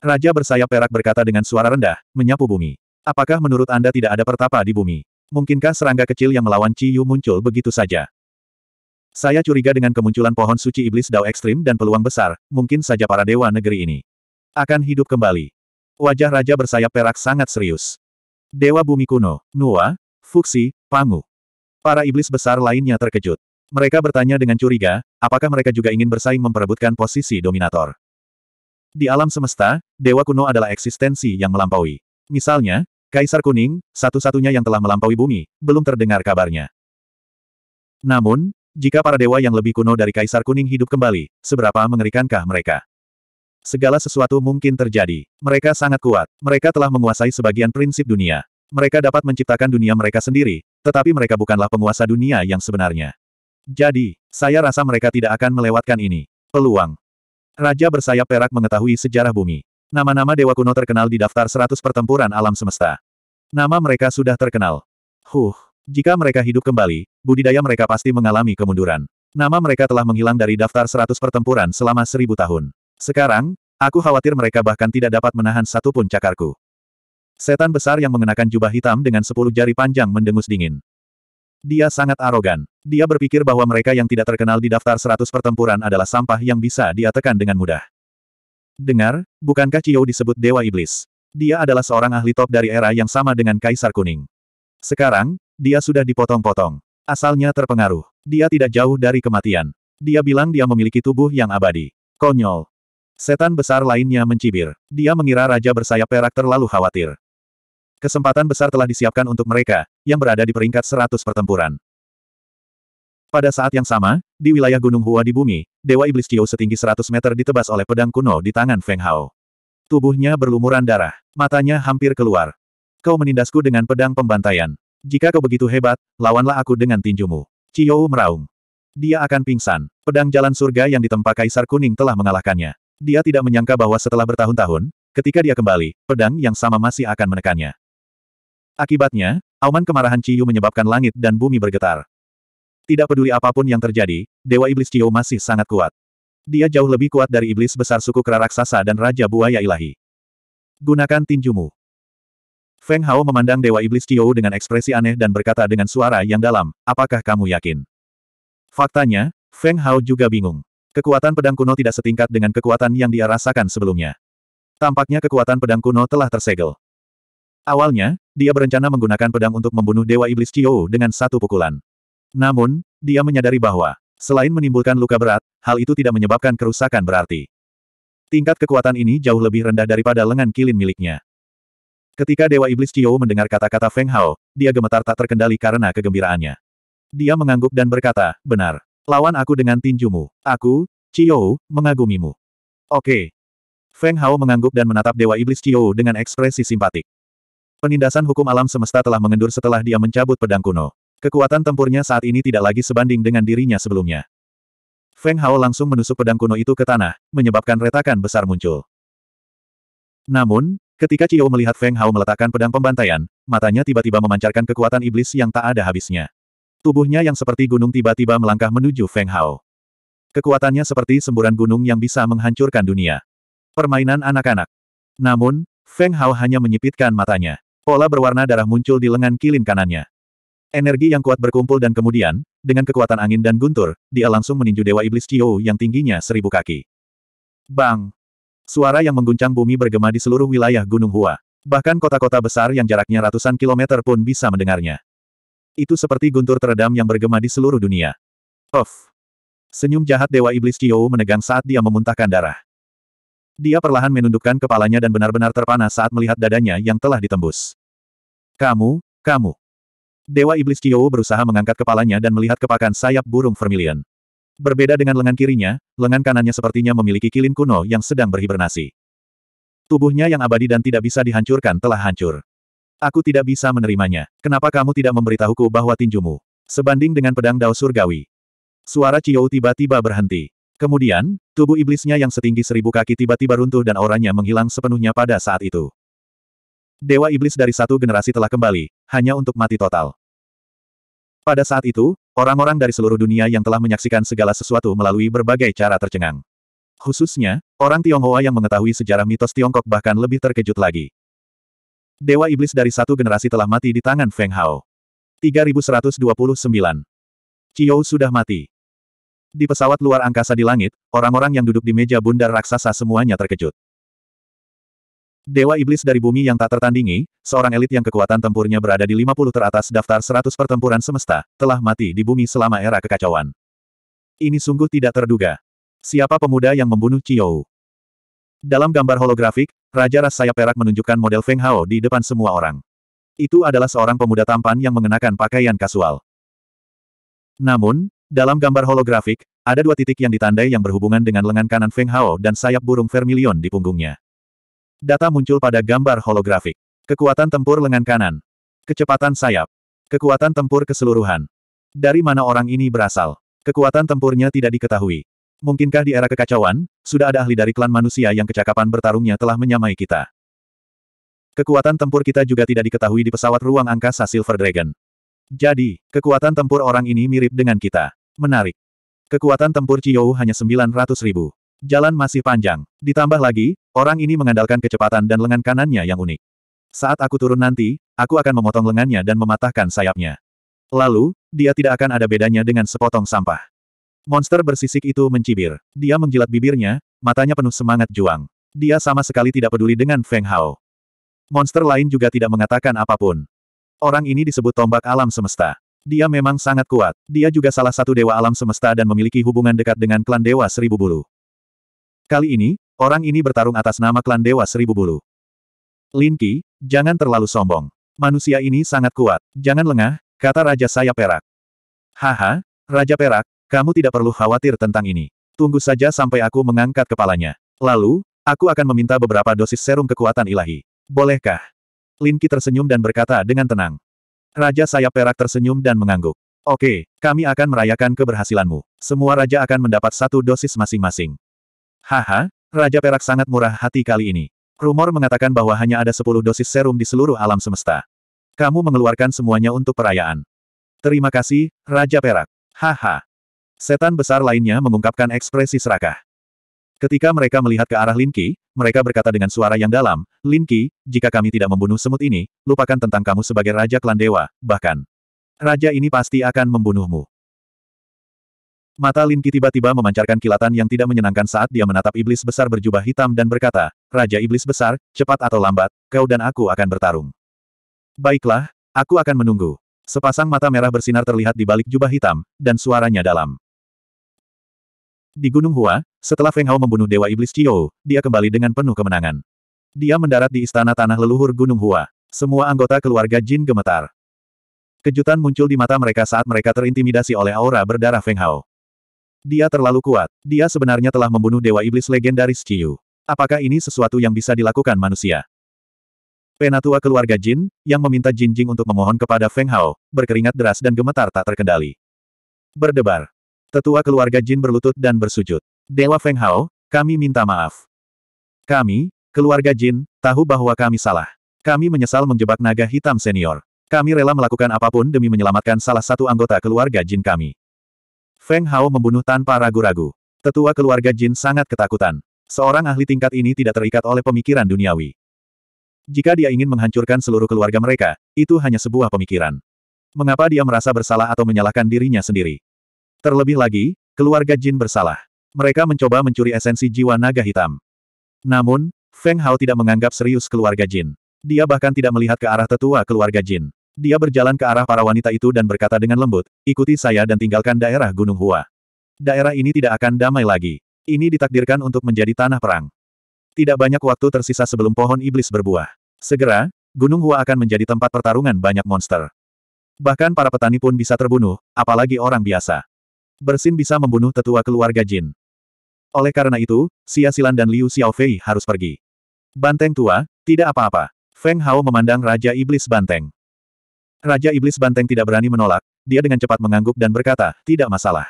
Speaker 1: Raja bersayap perak berkata dengan suara rendah, menyapu bumi. Apakah menurut Anda tidak ada pertapa di bumi? Mungkinkah serangga kecil yang melawan Ciyu muncul begitu saja? Saya curiga dengan kemunculan pohon suci iblis dao ekstrim dan peluang besar, mungkin saja para dewa negeri ini akan hidup kembali. Wajah Raja bersayap perak sangat serius. Dewa bumi kuno, Nua, Fuxi, Pangu. Para iblis besar lainnya terkejut. Mereka bertanya dengan curiga, apakah mereka juga ingin bersaing memperebutkan posisi dominator. Di alam semesta, dewa kuno adalah eksistensi yang melampaui. Misalnya, Kaisar Kuning, satu-satunya yang telah melampaui bumi, belum terdengar kabarnya. Namun, jika para dewa yang lebih kuno dari Kaisar Kuning hidup kembali, seberapa mengerikankah mereka? Segala sesuatu mungkin terjadi. Mereka sangat kuat. Mereka telah menguasai sebagian prinsip dunia. Mereka dapat menciptakan dunia mereka sendiri, tetapi mereka bukanlah penguasa dunia yang sebenarnya. Jadi, saya rasa mereka tidak akan melewatkan ini. Peluang. Raja bersayap perak mengetahui sejarah bumi. Nama-nama dewa kuno terkenal di daftar 100 pertempuran alam semesta. Nama mereka sudah terkenal. Huh, jika mereka hidup kembali, budidaya mereka pasti mengalami kemunduran. Nama mereka telah menghilang dari daftar 100 pertempuran selama seribu tahun. Sekarang, aku khawatir mereka bahkan tidak dapat menahan satu pun cakarku. Setan besar yang mengenakan jubah hitam dengan sepuluh jari panjang mendengus dingin. Dia sangat arogan. Dia berpikir bahwa mereka yang tidak terkenal di daftar seratus pertempuran adalah sampah yang bisa dia tekan dengan mudah. Dengar, bukankah Cio disebut Dewa Iblis? Dia adalah seorang ahli top dari era yang sama dengan Kaisar Kuning. Sekarang, dia sudah dipotong-potong. Asalnya terpengaruh. Dia tidak jauh dari kematian. Dia bilang dia memiliki tubuh yang abadi. Konyol. Setan besar lainnya mencibir. Dia mengira Raja Bersayap Perak terlalu khawatir. Kesempatan besar telah disiapkan untuk mereka, yang berada di peringkat 100 pertempuran. Pada saat yang sama, di wilayah Gunung Hua di bumi, Dewa Iblis Qiu setinggi 100 meter ditebas oleh pedang kuno di tangan Feng Hao. Tubuhnya berlumuran darah, matanya hampir keluar. Kau menindasku dengan pedang pembantaian. Jika kau begitu hebat, lawanlah aku dengan tinjumu. Qiu meraung. Dia akan pingsan. Pedang jalan surga yang ditempa Kaisar Kuning telah mengalahkannya. Dia tidak menyangka bahwa setelah bertahun-tahun, ketika dia kembali, pedang yang sama masih akan menekannya. Akibatnya, auman kemarahan Ciyu menyebabkan langit dan bumi bergetar. Tidak peduli apapun yang terjadi, Dewa Iblis Ciyu masih sangat kuat. Dia jauh lebih kuat dari iblis besar suku kera raksasa dan Raja Buaya Ilahi. Gunakan tinjumu. Feng Hao memandang Dewa Iblis Ciyu dengan ekspresi aneh dan berkata dengan suara yang dalam, apakah kamu yakin? Faktanya, Feng Hao juga bingung. Kekuatan pedang kuno tidak setingkat dengan kekuatan yang dia rasakan sebelumnya. Tampaknya kekuatan pedang kuno telah tersegel. Awalnya, dia berencana menggunakan pedang untuk membunuh Dewa Iblis Chiyo dengan satu pukulan. Namun, dia menyadari bahwa, selain menimbulkan luka berat, hal itu tidak menyebabkan kerusakan berarti. Tingkat kekuatan ini jauh lebih rendah daripada lengan kilin miliknya. Ketika Dewa Iblis Chiyo mendengar kata-kata Feng Hao, dia gemetar tak terkendali karena kegembiraannya. Dia mengangguk dan berkata, benar. Lawan aku dengan tinjumu. Aku, Chiyo, mengagumimu. Oke. Feng Hao mengangguk dan menatap Dewa Iblis Chiyo dengan ekspresi simpatik. Penindasan hukum alam semesta telah mengendur setelah dia mencabut pedang kuno. Kekuatan tempurnya saat ini tidak lagi sebanding dengan dirinya sebelumnya. Feng Hao langsung menusuk pedang kuno itu ke tanah, menyebabkan retakan besar muncul. Namun, ketika Chiyo melihat Feng Hao meletakkan pedang pembantaian, matanya tiba-tiba memancarkan kekuatan iblis yang tak ada habisnya. Tubuhnya yang seperti gunung tiba-tiba melangkah menuju Feng Hao. Kekuatannya seperti semburan gunung yang bisa menghancurkan dunia. Permainan anak-anak. Namun, Feng Hao hanya menyipitkan matanya. Pola berwarna darah muncul di lengan kilin kanannya. Energi yang kuat berkumpul dan kemudian, dengan kekuatan angin dan guntur, dia langsung meninju Dewa Iblis Chiyou yang tingginya seribu kaki. Bang! Suara yang mengguncang bumi bergema di seluruh wilayah Gunung Hua. Bahkan kota-kota besar yang jaraknya ratusan kilometer pun bisa mendengarnya. Itu seperti guntur teredam yang bergema di seluruh dunia. Of! Senyum jahat Dewa Iblis Chiyou menegang saat dia memuntahkan darah. Dia perlahan menundukkan kepalanya dan benar-benar terpana saat melihat dadanya yang telah ditembus. Kamu, kamu. Dewa Iblis Qiao berusaha mengangkat kepalanya dan melihat kepakan sayap burung vermilion. Berbeda dengan lengan kirinya, lengan kanannya sepertinya memiliki kilin kuno yang sedang berhibernasi. Tubuhnya yang abadi dan tidak bisa dihancurkan telah hancur. Aku tidak bisa menerimanya. Kenapa kamu tidak memberitahuku bahwa tinjumu sebanding dengan pedang Dao Surgawi? Suara Chiou tiba-tiba berhenti. Kemudian, tubuh iblisnya yang setinggi seribu kaki tiba-tiba runtuh dan orangnya menghilang sepenuhnya pada saat itu. Dewa iblis dari satu generasi telah kembali, hanya untuk mati total. Pada saat itu, orang-orang dari seluruh dunia yang telah menyaksikan segala sesuatu melalui berbagai cara tercengang. Khususnya, orang Tionghoa yang mengetahui sejarah mitos Tiongkok bahkan lebih terkejut lagi. Dewa Iblis dari satu generasi telah mati di tangan Feng Hao. 3129. Qiao sudah mati. Di pesawat luar angkasa di langit, orang-orang yang duduk di meja bundar raksasa semuanya terkejut. Dewa Iblis dari bumi yang tak tertandingi, seorang elit yang kekuatan tempurnya berada di 50 teratas daftar 100 pertempuran semesta, telah mati di bumi selama era kekacauan. Ini sungguh tidak terduga. Siapa pemuda yang membunuh Qiao? Dalam gambar holografik, Raja Ras Sayap Perak menunjukkan model Feng Hao di depan semua orang. Itu adalah seorang pemuda tampan yang mengenakan pakaian kasual. Namun, dalam gambar holografik, ada dua titik yang ditandai yang berhubungan dengan lengan kanan Feng Hao dan sayap burung vermilion di punggungnya. Data muncul pada gambar holografik. Kekuatan tempur lengan kanan. Kecepatan sayap. Kekuatan tempur keseluruhan. Dari mana orang ini berasal? Kekuatan tempurnya tidak diketahui. Mungkinkah di era kekacauan, sudah ada ahli dari klan manusia yang kecakapan bertarungnya telah menyamai kita? Kekuatan tempur kita juga tidak diketahui di pesawat ruang angkasa Silver Dragon. Jadi, kekuatan tempur orang ini mirip dengan kita. Menarik. Kekuatan tempur Chiyou hanya 900 ribu. Jalan masih panjang. Ditambah lagi, orang ini mengandalkan kecepatan dan lengan kanannya yang unik. Saat aku turun nanti, aku akan memotong lengannya dan mematahkan sayapnya. Lalu, dia tidak akan ada bedanya dengan sepotong sampah. Monster bersisik itu mencibir. Dia menjilat bibirnya, matanya penuh semangat juang. Dia sama sekali tidak peduli dengan Feng Hao. Monster lain juga tidak mengatakan apapun. Orang ini disebut tombak alam semesta. Dia memang sangat kuat. Dia juga salah satu dewa alam semesta dan memiliki hubungan dekat dengan klan dewa seribu bulu. Kali ini, orang ini bertarung atas nama klan dewa seribu bulu. Lin Qi, jangan terlalu sombong. Manusia ini sangat kuat. Jangan lengah, kata Raja Saya Perak. Haha, Raja Perak, kamu tidak perlu khawatir tentang ini. Tunggu saja sampai aku mengangkat kepalanya. Lalu, aku akan meminta beberapa dosis serum kekuatan ilahi. Bolehkah? Lin Qi tersenyum dan berkata dengan tenang. Raja sayap perak tersenyum dan mengangguk. Oke, kami akan merayakan keberhasilanmu. Semua raja akan mendapat satu dosis masing-masing. Haha, Raja Perak sangat murah hati kali ini. Rumor mengatakan bahwa hanya ada 10 dosis serum di seluruh alam semesta. Kamu mengeluarkan semuanya untuk perayaan. Terima kasih, Raja Perak. Haha. Setan besar lainnya mengungkapkan ekspresi serakah. Ketika mereka melihat ke arah Linki, mereka berkata dengan suara yang dalam, Linki, jika kami tidak membunuh semut ini, lupakan tentang kamu sebagai Raja Klan Dewa, bahkan. Raja ini pasti akan membunuhmu. Mata Linki tiba-tiba memancarkan kilatan yang tidak menyenangkan saat dia menatap iblis besar berjubah hitam dan berkata, Raja Iblis Besar, cepat atau lambat, kau dan aku akan bertarung. Baiklah, aku akan menunggu. Sepasang mata merah bersinar terlihat di balik jubah hitam, dan suaranya dalam. Di Gunung Hua, setelah Feng Hao membunuh Dewa Iblis Qiao, dia kembali dengan penuh kemenangan. Dia mendarat di istana tanah leluhur Gunung Hua. Semua anggota keluarga Jin gemetar. Kejutan muncul di mata mereka saat mereka terintimidasi oleh aura berdarah Feng Hao. Dia terlalu kuat. Dia sebenarnya telah membunuh Dewa Iblis legendaris Qiu. Apakah ini sesuatu yang bisa dilakukan manusia? Penatua keluarga Jin, yang meminta Jin Jing untuk memohon kepada Feng Hao, berkeringat deras dan gemetar tak terkendali. Berdebar. Tetua keluarga Jin berlutut dan bersujud. Dewa Feng Hao, kami minta maaf. Kami, keluarga Jin, tahu bahwa kami salah. Kami menyesal menjebak naga hitam senior. Kami rela melakukan apapun demi menyelamatkan salah satu anggota keluarga Jin kami. Feng Hao membunuh tanpa ragu-ragu. Tetua keluarga Jin sangat ketakutan. Seorang ahli tingkat ini tidak terikat oleh pemikiran duniawi. Jika dia ingin menghancurkan seluruh keluarga mereka, itu hanya sebuah pemikiran. Mengapa dia merasa bersalah atau menyalahkan dirinya sendiri? Terlebih lagi, keluarga Jin bersalah. Mereka mencoba mencuri esensi jiwa naga hitam. Namun, Feng Hao tidak menganggap serius keluarga Jin. Dia bahkan tidak melihat ke arah tetua keluarga Jin. Dia berjalan ke arah para wanita itu dan berkata dengan lembut, ikuti saya dan tinggalkan daerah Gunung Hua. Daerah ini tidak akan damai lagi. Ini ditakdirkan untuk menjadi tanah perang. Tidak banyak waktu tersisa sebelum pohon iblis berbuah. Segera, Gunung Hua akan menjadi tempat pertarungan banyak monster. Bahkan para petani pun bisa terbunuh, apalagi orang biasa. Bersin bisa membunuh tetua keluarga Jin. Oleh karena itu, Xia Silan dan Liu Xiaofei harus pergi. Banteng tua, tidak apa-apa. Feng Hao memandang Raja Iblis Banteng. Raja Iblis Banteng tidak berani menolak, dia dengan cepat mengangguk dan berkata, tidak masalah.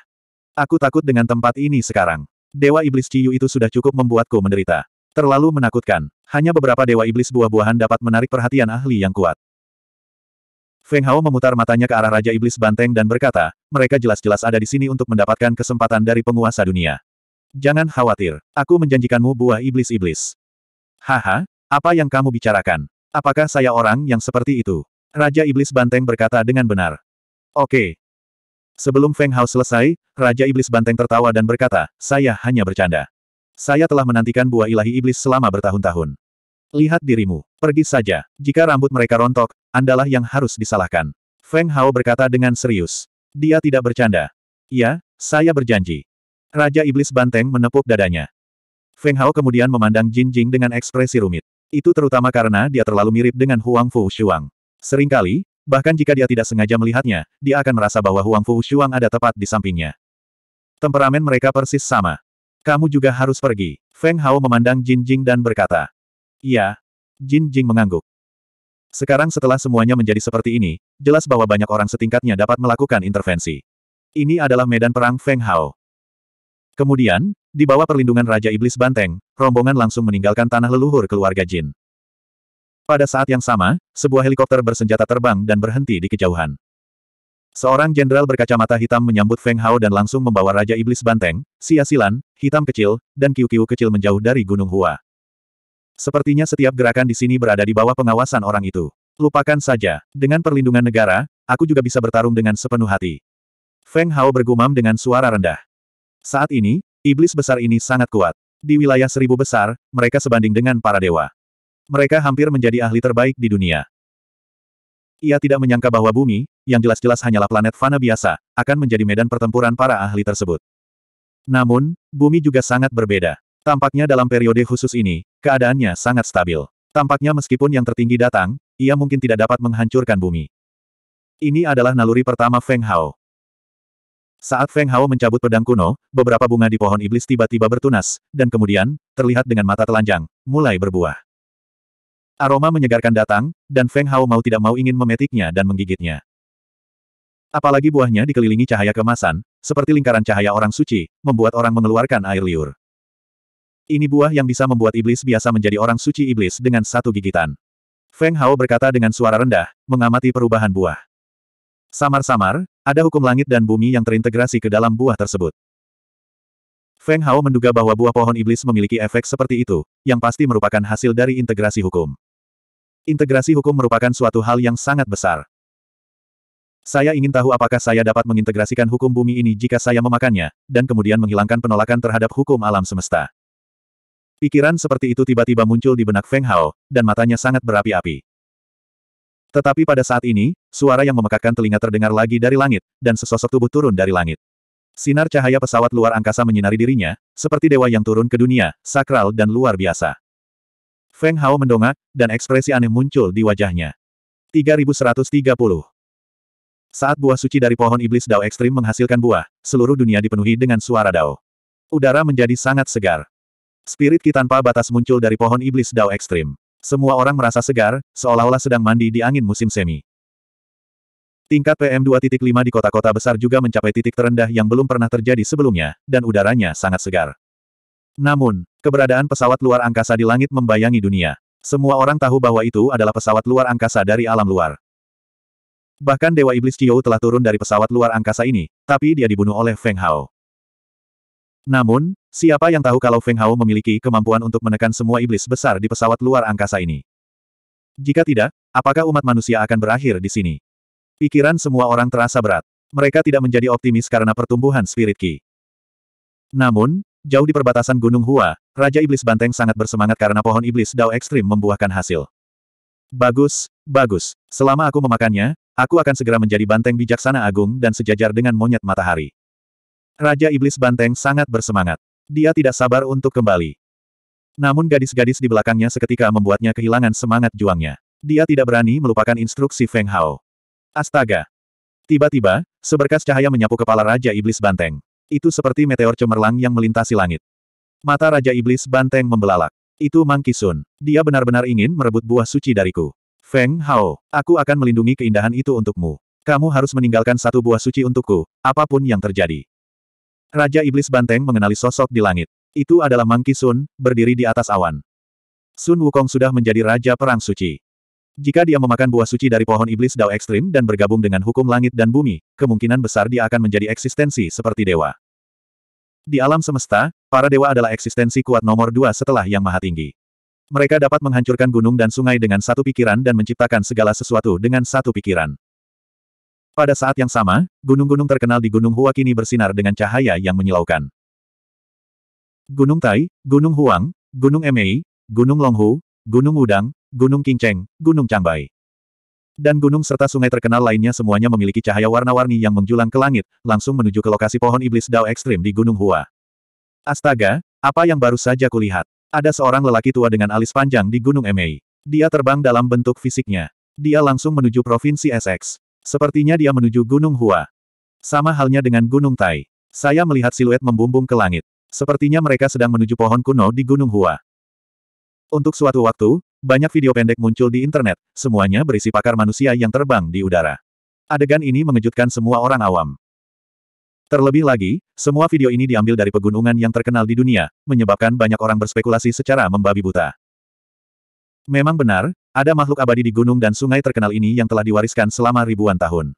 Speaker 1: Aku takut dengan tempat ini sekarang. Dewa Iblis Ciyu itu sudah cukup membuatku menderita. Terlalu menakutkan. Hanya beberapa Dewa Iblis buah-buahan dapat menarik perhatian ahli yang kuat. Feng Hao memutar matanya ke arah Raja Iblis Banteng dan berkata, mereka jelas-jelas ada di sini untuk mendapatkan kesempatan dari penguasa dunia. Jangan khawatir, aku menjanjikanmu buah iblis-iblis. Haha, apa yang kamu bicarakan? Apakah saya orang yang seperti itu? Raja Iblis Banteng berkata dengan benar. Oke. Sebelum Feng Hao selesai, Raja Iblis Banteng tertawa dan berkata, saya hanya bercanda. Saya telah menantikan buah ilahi iblis selama bertahun-tahun. Lihat dirimu. Pergi saja. Jika rambut mereka rontok, Andalah yang harus disalahkan. Feng Hao berkata dengan serius. Dia tidak bercanda. Ya, saya berjanji. Raja Iblis Banteng menepuk dadanya. Feng Hao kemudian memandang Jin Jing dengan ekspresi rumit. Itu terutama karena dia terlalu mirip dengan Huang Fu Shuang. Seringkali, bahkan jika dia tidak sengaja melihatnya, dia akan merasa bahwa Huang Fu Shuang ada tepat di sampingnya. Temperamen mereka persis sama. Kamu juga harus pergi. Feng Hao memandang Jin Jing dan berkata. Iya. Jin Jing mengangguk. Sekarang setelah semuanya menjadi seperti ini, jelas bahwa banyak orang setingkatnya dapat melakukan intervensi. Ini adalah medan perang Feng Hao. Kemudian, di bawah perlindungan Raja Iblis Banteng, rombongan langsung meninggalkan tanah leluhur keluarga Jin. Pada saat yang sama, sebuah helikopter bersenjata terbang dan berhenti di kejauhan. Seorang jenderal berkacamata hitam menyambut Feng Hao dan langsung membawa Raja Iblis Banteng, Sia Silan, Hitam Kecil, dan Kiu Kiu Kecil menjauh dari Gunung Hua. Sepertinya setiap gerakan di sini berada di bawah pengawasan orang itu. Lupakan saja, dengan perlindungan negara, aku juga bisa bertarung dengan sepenuh hati. Feng Hao bergumam dengan suara rendah. Saat ini, iblis besar ini sangat kuat. Di wilayah seribu besar, mereka sebanding dengan para dewa. Mereka hampir menjadi ahli terbaik di dunia. Ia tidak menyangka bahwa bumi, yang jelas-jelas hanyalah planet fana biasa, akan menjadi medan pertempuran para ahli tersebut. Namun, bumi juga sangat berbeda. Tampaknya dalam periode khusus ini, keadaannya sangat stabil. Tampaknya meskipun yang tertinggi datang, ia mungkin tidak dapat menghancurkan bumi. Ini adalah naluri pertama Feng Hao. Saat Feng Hao mencabut pedang kuno, beberapa bunga di pohon iblis tiba-tiba bertunas, dan kemudian, terlihat dengan mata telanjang, mulai berbuah. Aroma menyegarkan datang, dan Feng Hao mau tidak mau ingin memetiknya dan menggigitnya. Apalagi buahnya dikelilingi cahaya kemasan, seperti lingkaran cahaya orang suci, membuat orang mengeluarkan air liur. Ini buah yang bisa membuat iblis biasa menjadi orang suci iblis dengan satu gigitan. Feng Hao berkata dengan suara rendah, mengamati perubahan buah. Samar-samar, ada hukum langit dan bumi yang terintegrasi ke dalam buah tersebut. Feng Hao menduga bahwa buah pohon iblis memiliki efek seperti itu, yang pasti merupakan hasil dari integrasi hukum. Integrasi hukum merupakan suatu hal yang sangat besar. Saya ingin tahu apakah saya dapat mengintegrasikan hukum bumi ini jika saya memakannya, dan kemudian menghilangkan penolakan terhadap hukum alam semesta. Pikiran seperti itu tiba-tiba muncul di benak Feng Hao, dan matanya sangat berapi-api. Tetapi pada saat ini, suara yang memekakkan telinga terdengar lagi dari langit, dan sesosok tubuh turun dari langit. Sinar cahaya pesawat luar angkasa menyinari dirinya, seperti dewa yang turun ke dunia, sakral dan luar biasa. Feng Hao mendongak, dan ekspresi aneh muncul di wajahnya. 3130 Saat buah suci dari pohon iblis Dao ekstrim menghasilkan buah, seluruh dunia dipenuhi dengan suara Dao. Udara menjadi sangat segar. Spirit Ki tanpa batas muncul dari pohon iblis Dao Ekstrim. Semua orang merasa segar, seolah-olah sedang mandi di angin musim semi. Tingkat PM2.5 di kota-kota besar juga mencapai titik terendah yang belum pernah terjadi sebelumnya, dan udaranya sangat segar. Namun, keberadaan pesawat luar angkasa di langit membayangi dunia. Semua orang tahu bahwa itu adalah pesawat luar angkasa dari alam luar. Bahkan Dewa Iblis Chiyou telah turun dari pesawat luar angkasa ini, tapi dia dibunuh oleh Feng Hao. Namun, siapa yang tahu kalau Feng Hao memiliki kemampuan untuk menekan semua iblis besar di pesawat luar angkasa ini? Jika tidak, apakah umat manusia akan berakhir di sini? Pikiran semua orang terasa berat. Mereka tidak menjadi optimis karena pertumbuhan spirit Qi. Namun, jauh di perbatasan Gunung Hua, Raja Iblis Banteng sangat bersemangat karena pohon iblis Dao Ekstrim membuahkan hasil. Bagus, bagus. Selama aku memakannya, aku akan segera menjadi banteng bijaksana agung dan sejajar dengan monyet matahari. Raja Iblis Banteng sangat bersemangat. Dia tidak sabar untuk kembali. Namun gadis-gadis di belakangnya seketika membuatnya kehilangan semangat juangnya. Dia tidak berani melupakan instruksi Feng Hao. Astaga! Tiba-tiba, seberkas cahaya menyapu kepala Raja Iblis Banteng. Itu seperti meteor cemerlang yang melintasi langit. Mata Raja Iblis Banteng membelalak. Itu Mang Kisun. Dia benar-benar ingin merebut buah suci dariku. Feng Hao, aku akan melindungi keindahan itu untukmu. Kamu harus meninggalkan satu buah suci untukku, apapun yang terjadi. Raja Iblis Banteng mengenali sosok di langit. Itu adalah Mangki Sun, berdiri di atas awan. Sun Wukong sudah menjadi Raja Perang Suci. Jika dia memakan buah suci dari pohon iblis Dao Ekstrim dan bergabung dengan hukum langit dan bumi, kemungkinan besar dia akan menjadi eksistensi seperti dewa. Di alam semesta, para dewa adalah eksistensi kuat nomor dua setelah Yang Maha Tinggi. Mereka dapat menghancurkan gunung dan sungai dengan satu pikiran dan menciptakan segala sesuatu dengan satu pikiran. Pada saat yang sama, gunung-gunung terkenal di Gunung Hua kini bersinar dengan cahaya yang menyilaukan. Gunung Tai, Gunung Huang, Gunung Mei, Gunung Longhu, Gunung Udang, Gunung Kinceng, Gunung Changbai. Dan gunung serta sungai terkenal lainnya semuanya memiliki cahaya warna-warni yang menjulang ke langit, langsung menuju ke lokasi pohon iblis Dao ekstrim di Gunung Hua. Astaga, apa yang baru saja kulihat? Ada seorang lelaki tua dengan alis panjang di Gunung Mei. Dia terbang dalam bentuk fisiknya. Dia langsung menuju provinsi Essex. Sepertinya dia menuju Gunung Hua. Sama halnya dengan Gunung Tai. Saya melihat siluet membumbung ke langit. Sepertinya mereka sedang menuju pohon kuno di Gunung Hua. Untuk suatu waktu, banyak video pendek muncul di internet, semuanya berisi pakar manusia yang terbang di udara. Adegan ini mengejutkan semua orang awam. Terlebih lagi, semua video ini diambil dari pegunungan yang terkenal di dunia, menyebabkan banyak orang berspekulasi secara membabi buta. Memang benar, ada makhluk abadi di gunung dan sungai terkenal ini yang telah diwariskan selama ribuan tahun.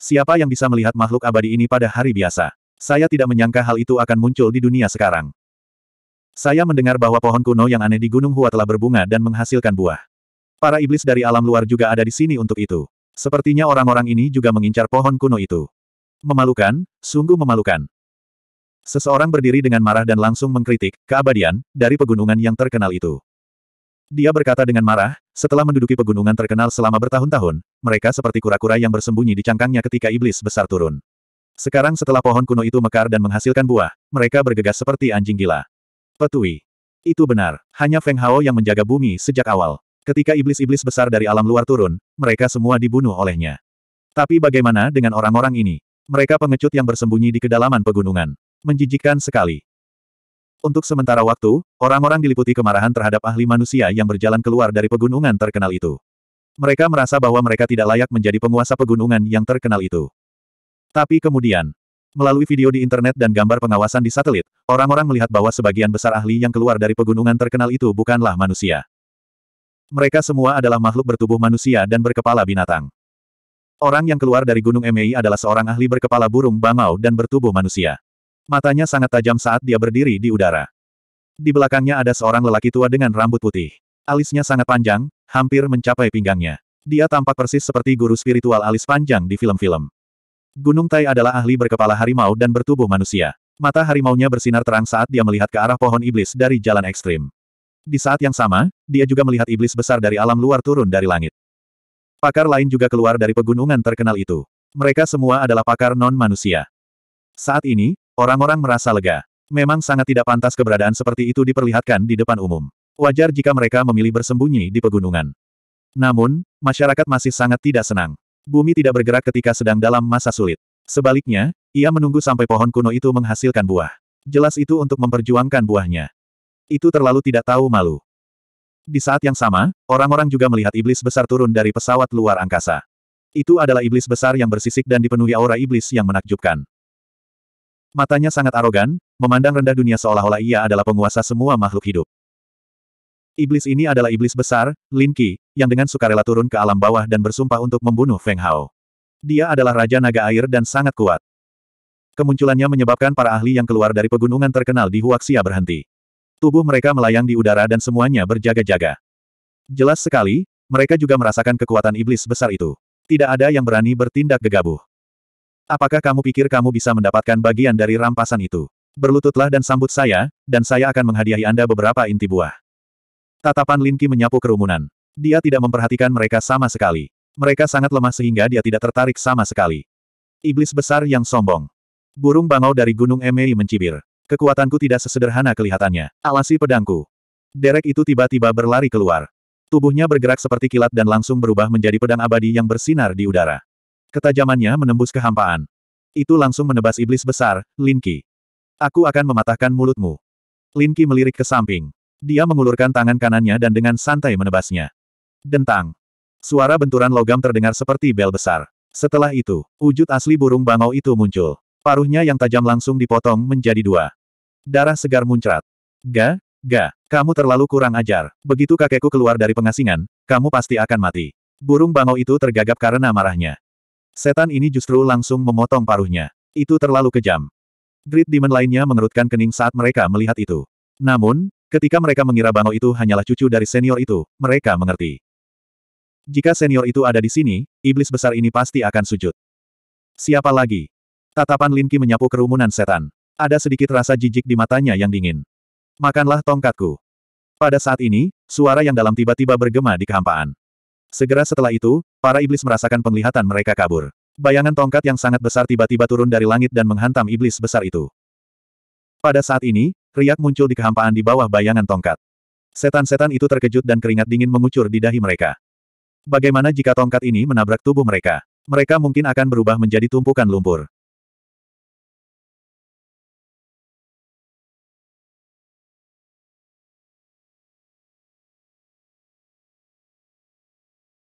Speaker 1: Siapa yang bisa melihat makhluk abadi ini pada hari biasa? Saya tidak menyangka hal itu akan muncul di dunia sekarang. Saya mendengar bahwa pohon kuno yang aneh di Gunung Hua telah berbunga dan menghasilkan buah. Para iblis dari alam luar juga ada di sini untuk itu. Sepertinya orang-orang ini juga mengincar pohon kuno itu. Memalukan, sungguh memalukan. Seseorang berdiri dengan marah dan langsung mengkritik keabadian dari pegunungan yang terkenal itu. Dia berkata dengan marah, setelah menduduki pegunungan terkenal selama bertahun-tahun, mereka seperti kura-kura yang bersembunyi di cangkangnya ketika iblis besar turun. Sekarang setelah pohon kuno itu mekar dan menghasilkan buah, mereka bergegas seperti anjing gila. Petui. Itu benar, hanya Feng Hao yang menjaga bumi sejak awal. Ketika iblis-iblis besar dari alam luar turun, mereka semua dibunuh olehnya. Tapi bagaimana dengan orang-orang ini? Mereka pengecut yang bersembunyi di kedalaman pegunungan. Menjijikan sekali. Untuk sementara waktu, orang-orang diliputi kemarahan terhadap ahli manusia yang berjalan keluar dari pegunungan terkenal itu. Mereka merasa bahwa mereka tidak layak menjadi penguasa pegunungan yang terkenal itu. Tapi kemudian, Melalui video di internet dan gambar pengawasan di satelit, orang-orang melihat bahwa sebagian besar ahli yang keluar dari pegunungan terkenal itu bukanlah manusia. Mereka semua adalah makhluk bertubuh manusia dan berkepala binatang. Orang yang keluar dari Gunung Emei adalah seorang ahli berkepala burung bangau dan bertubuh manusia. Matanya sangat tajam saat dia berdiri di udara. Di belakangnya ada seorang lelaki tua dengan rambut putih. Alisnya sangat panjang, hampir mencapai pinggangnya. Dia tampak persis seperti guru spiritual alis panjang di film-film. Gunung Tai adalah ahli berkepala harimau dan bertubuh manusia. Mata harimaunya bersinar terang saat dia melihat ke arah pohon iblis dari jalan ekstrim. Di saat yang sama, dia juga melihat iblis besar dari alam luar turun dari langit. Pakar lain juga keluar dari pegunungan terkenal itu. Mereka semua adalah pakar non-manusia. Saat ini, Orang-orang merasa lega. Memang sangat tidak pantas keberadaan seperti itu diperlihatkan di depan umum. Wajar jika mereka memilih bersembunyi di pegunungan. Namun, masyarakat masih sangat tidak senang. Bumi tidak bergerak ketika sedang dalam masa sulit. Sebaliknya, ia menunggu sampai pohon kuno itu menghasilkan buah. Jelas itu untuk memperjuangkan buahnya. Itu terlalu tidak tahu malu. Di saat yang sama, orang-orang juga melihat iblis besar turun dari pesawat luar angkasa. Itu adalah iblis besar yang bersisik dan dipenuhi aura iblis yang menakjubkan. Matanya sangat arogan, memandang rendah dunia seolah-olah ia adalah penguasa semua makhluk hidup. Iblis ini adalah iblis besar, Lin Qi, yang dengan sukarela turun ke alam bawah dan bersumpah untuk membunuh Feng Hao. Dia adalah Raja Naga Air dan sangat kuat. Kemunculannya menyebabkan para ahli yang keluar dari pegunungan terkenal di Huaxia berhenti. Tubuh mereka melayang di udara dan semuanya berjaga-jaga. Jelas sekali, mereka juga merasakan kekuatan iblis besar itu. Tidak ada yang berani bertindak gegabah. Apakah kamu pikir kamu bisa mendapatkan bagian dari rampasan itu? Berlututlah dan sambut saya, dan saya akan menghadiahi Anda beberapa inti buah. Tatapan Linki menyapu kerumunan. Dia tidak memperhatikan mereka sama sekali. Mereka sangat lemah sehingga dia tidak tertarik sama sekali. Iblis besar yang sombong. Burung bangau dari Gunung Emei mencibir. Kekuatanku tidak sesederhana kelihatannya. Alasi pedangku. Derek itu tiba-tiba berlari keluar. Tubuhnya bergerak seperti kilat dan langsung berubah menjadi pedang abadi yang bersinar di udara. Ketajamannya menembus kehampaan. Itu langsung menebas iblis besar, Lin Qi. Aku akan mematahkan mulutmu. Lin Qi melirik ke samping. Dia mengulurkan tangan kanannya dan dengan santai menebasnya. Dentang. Suara benturan logam terdengar seperti bel besar. Setelah itu, wujud asli burung bangau itu muncul. Paruhnya yang tajam langsung dipotong menjadi dua. Darah segar muncrat. Ga, ga, kamu terlalu kurang ajar. Begitu kakekku keluar dari pengasingan, kamu pasti akan mati. Burung bangau itu tergagap karena marahnya. Setan ini justru langsung memotong paruhnya. Itu terlalu kejam. Great Demon lainnya mengerutkan kening saat mereka melihat itu. Namun, ketika mereka mengira Bango itu hanyalah cucu dari senior itu, mereka mengerti. Jika senior itu ada di sini, iblis besar ini pasti akan sujud. Siapa lagi? Tatapan Linki menyapu kerumunan setan. Ada sedikit rasa jijik di matanya yang dingin. Makanlah tongkatku. Pada saat ini, suara yang dalam tiba-tiba bergema di kehampaan. Segera setelah itu, para iblis merasakan penglihatan mereka kabur. Bayangan tongkat yang sangat besar tiba-tiba turun dari langit dan menghantam iblis besar itu. Pada saat ini, riak muncul di kehampaan di bawah bayangan tongkat. Setan-setan itu terkejut dan keringat dingin mengucur di dahi mereka. Bagaimana jika tongkat ini menabrak tubuh mereka? Mereka mungkin akan berubah menjadi tumpukan lumpur.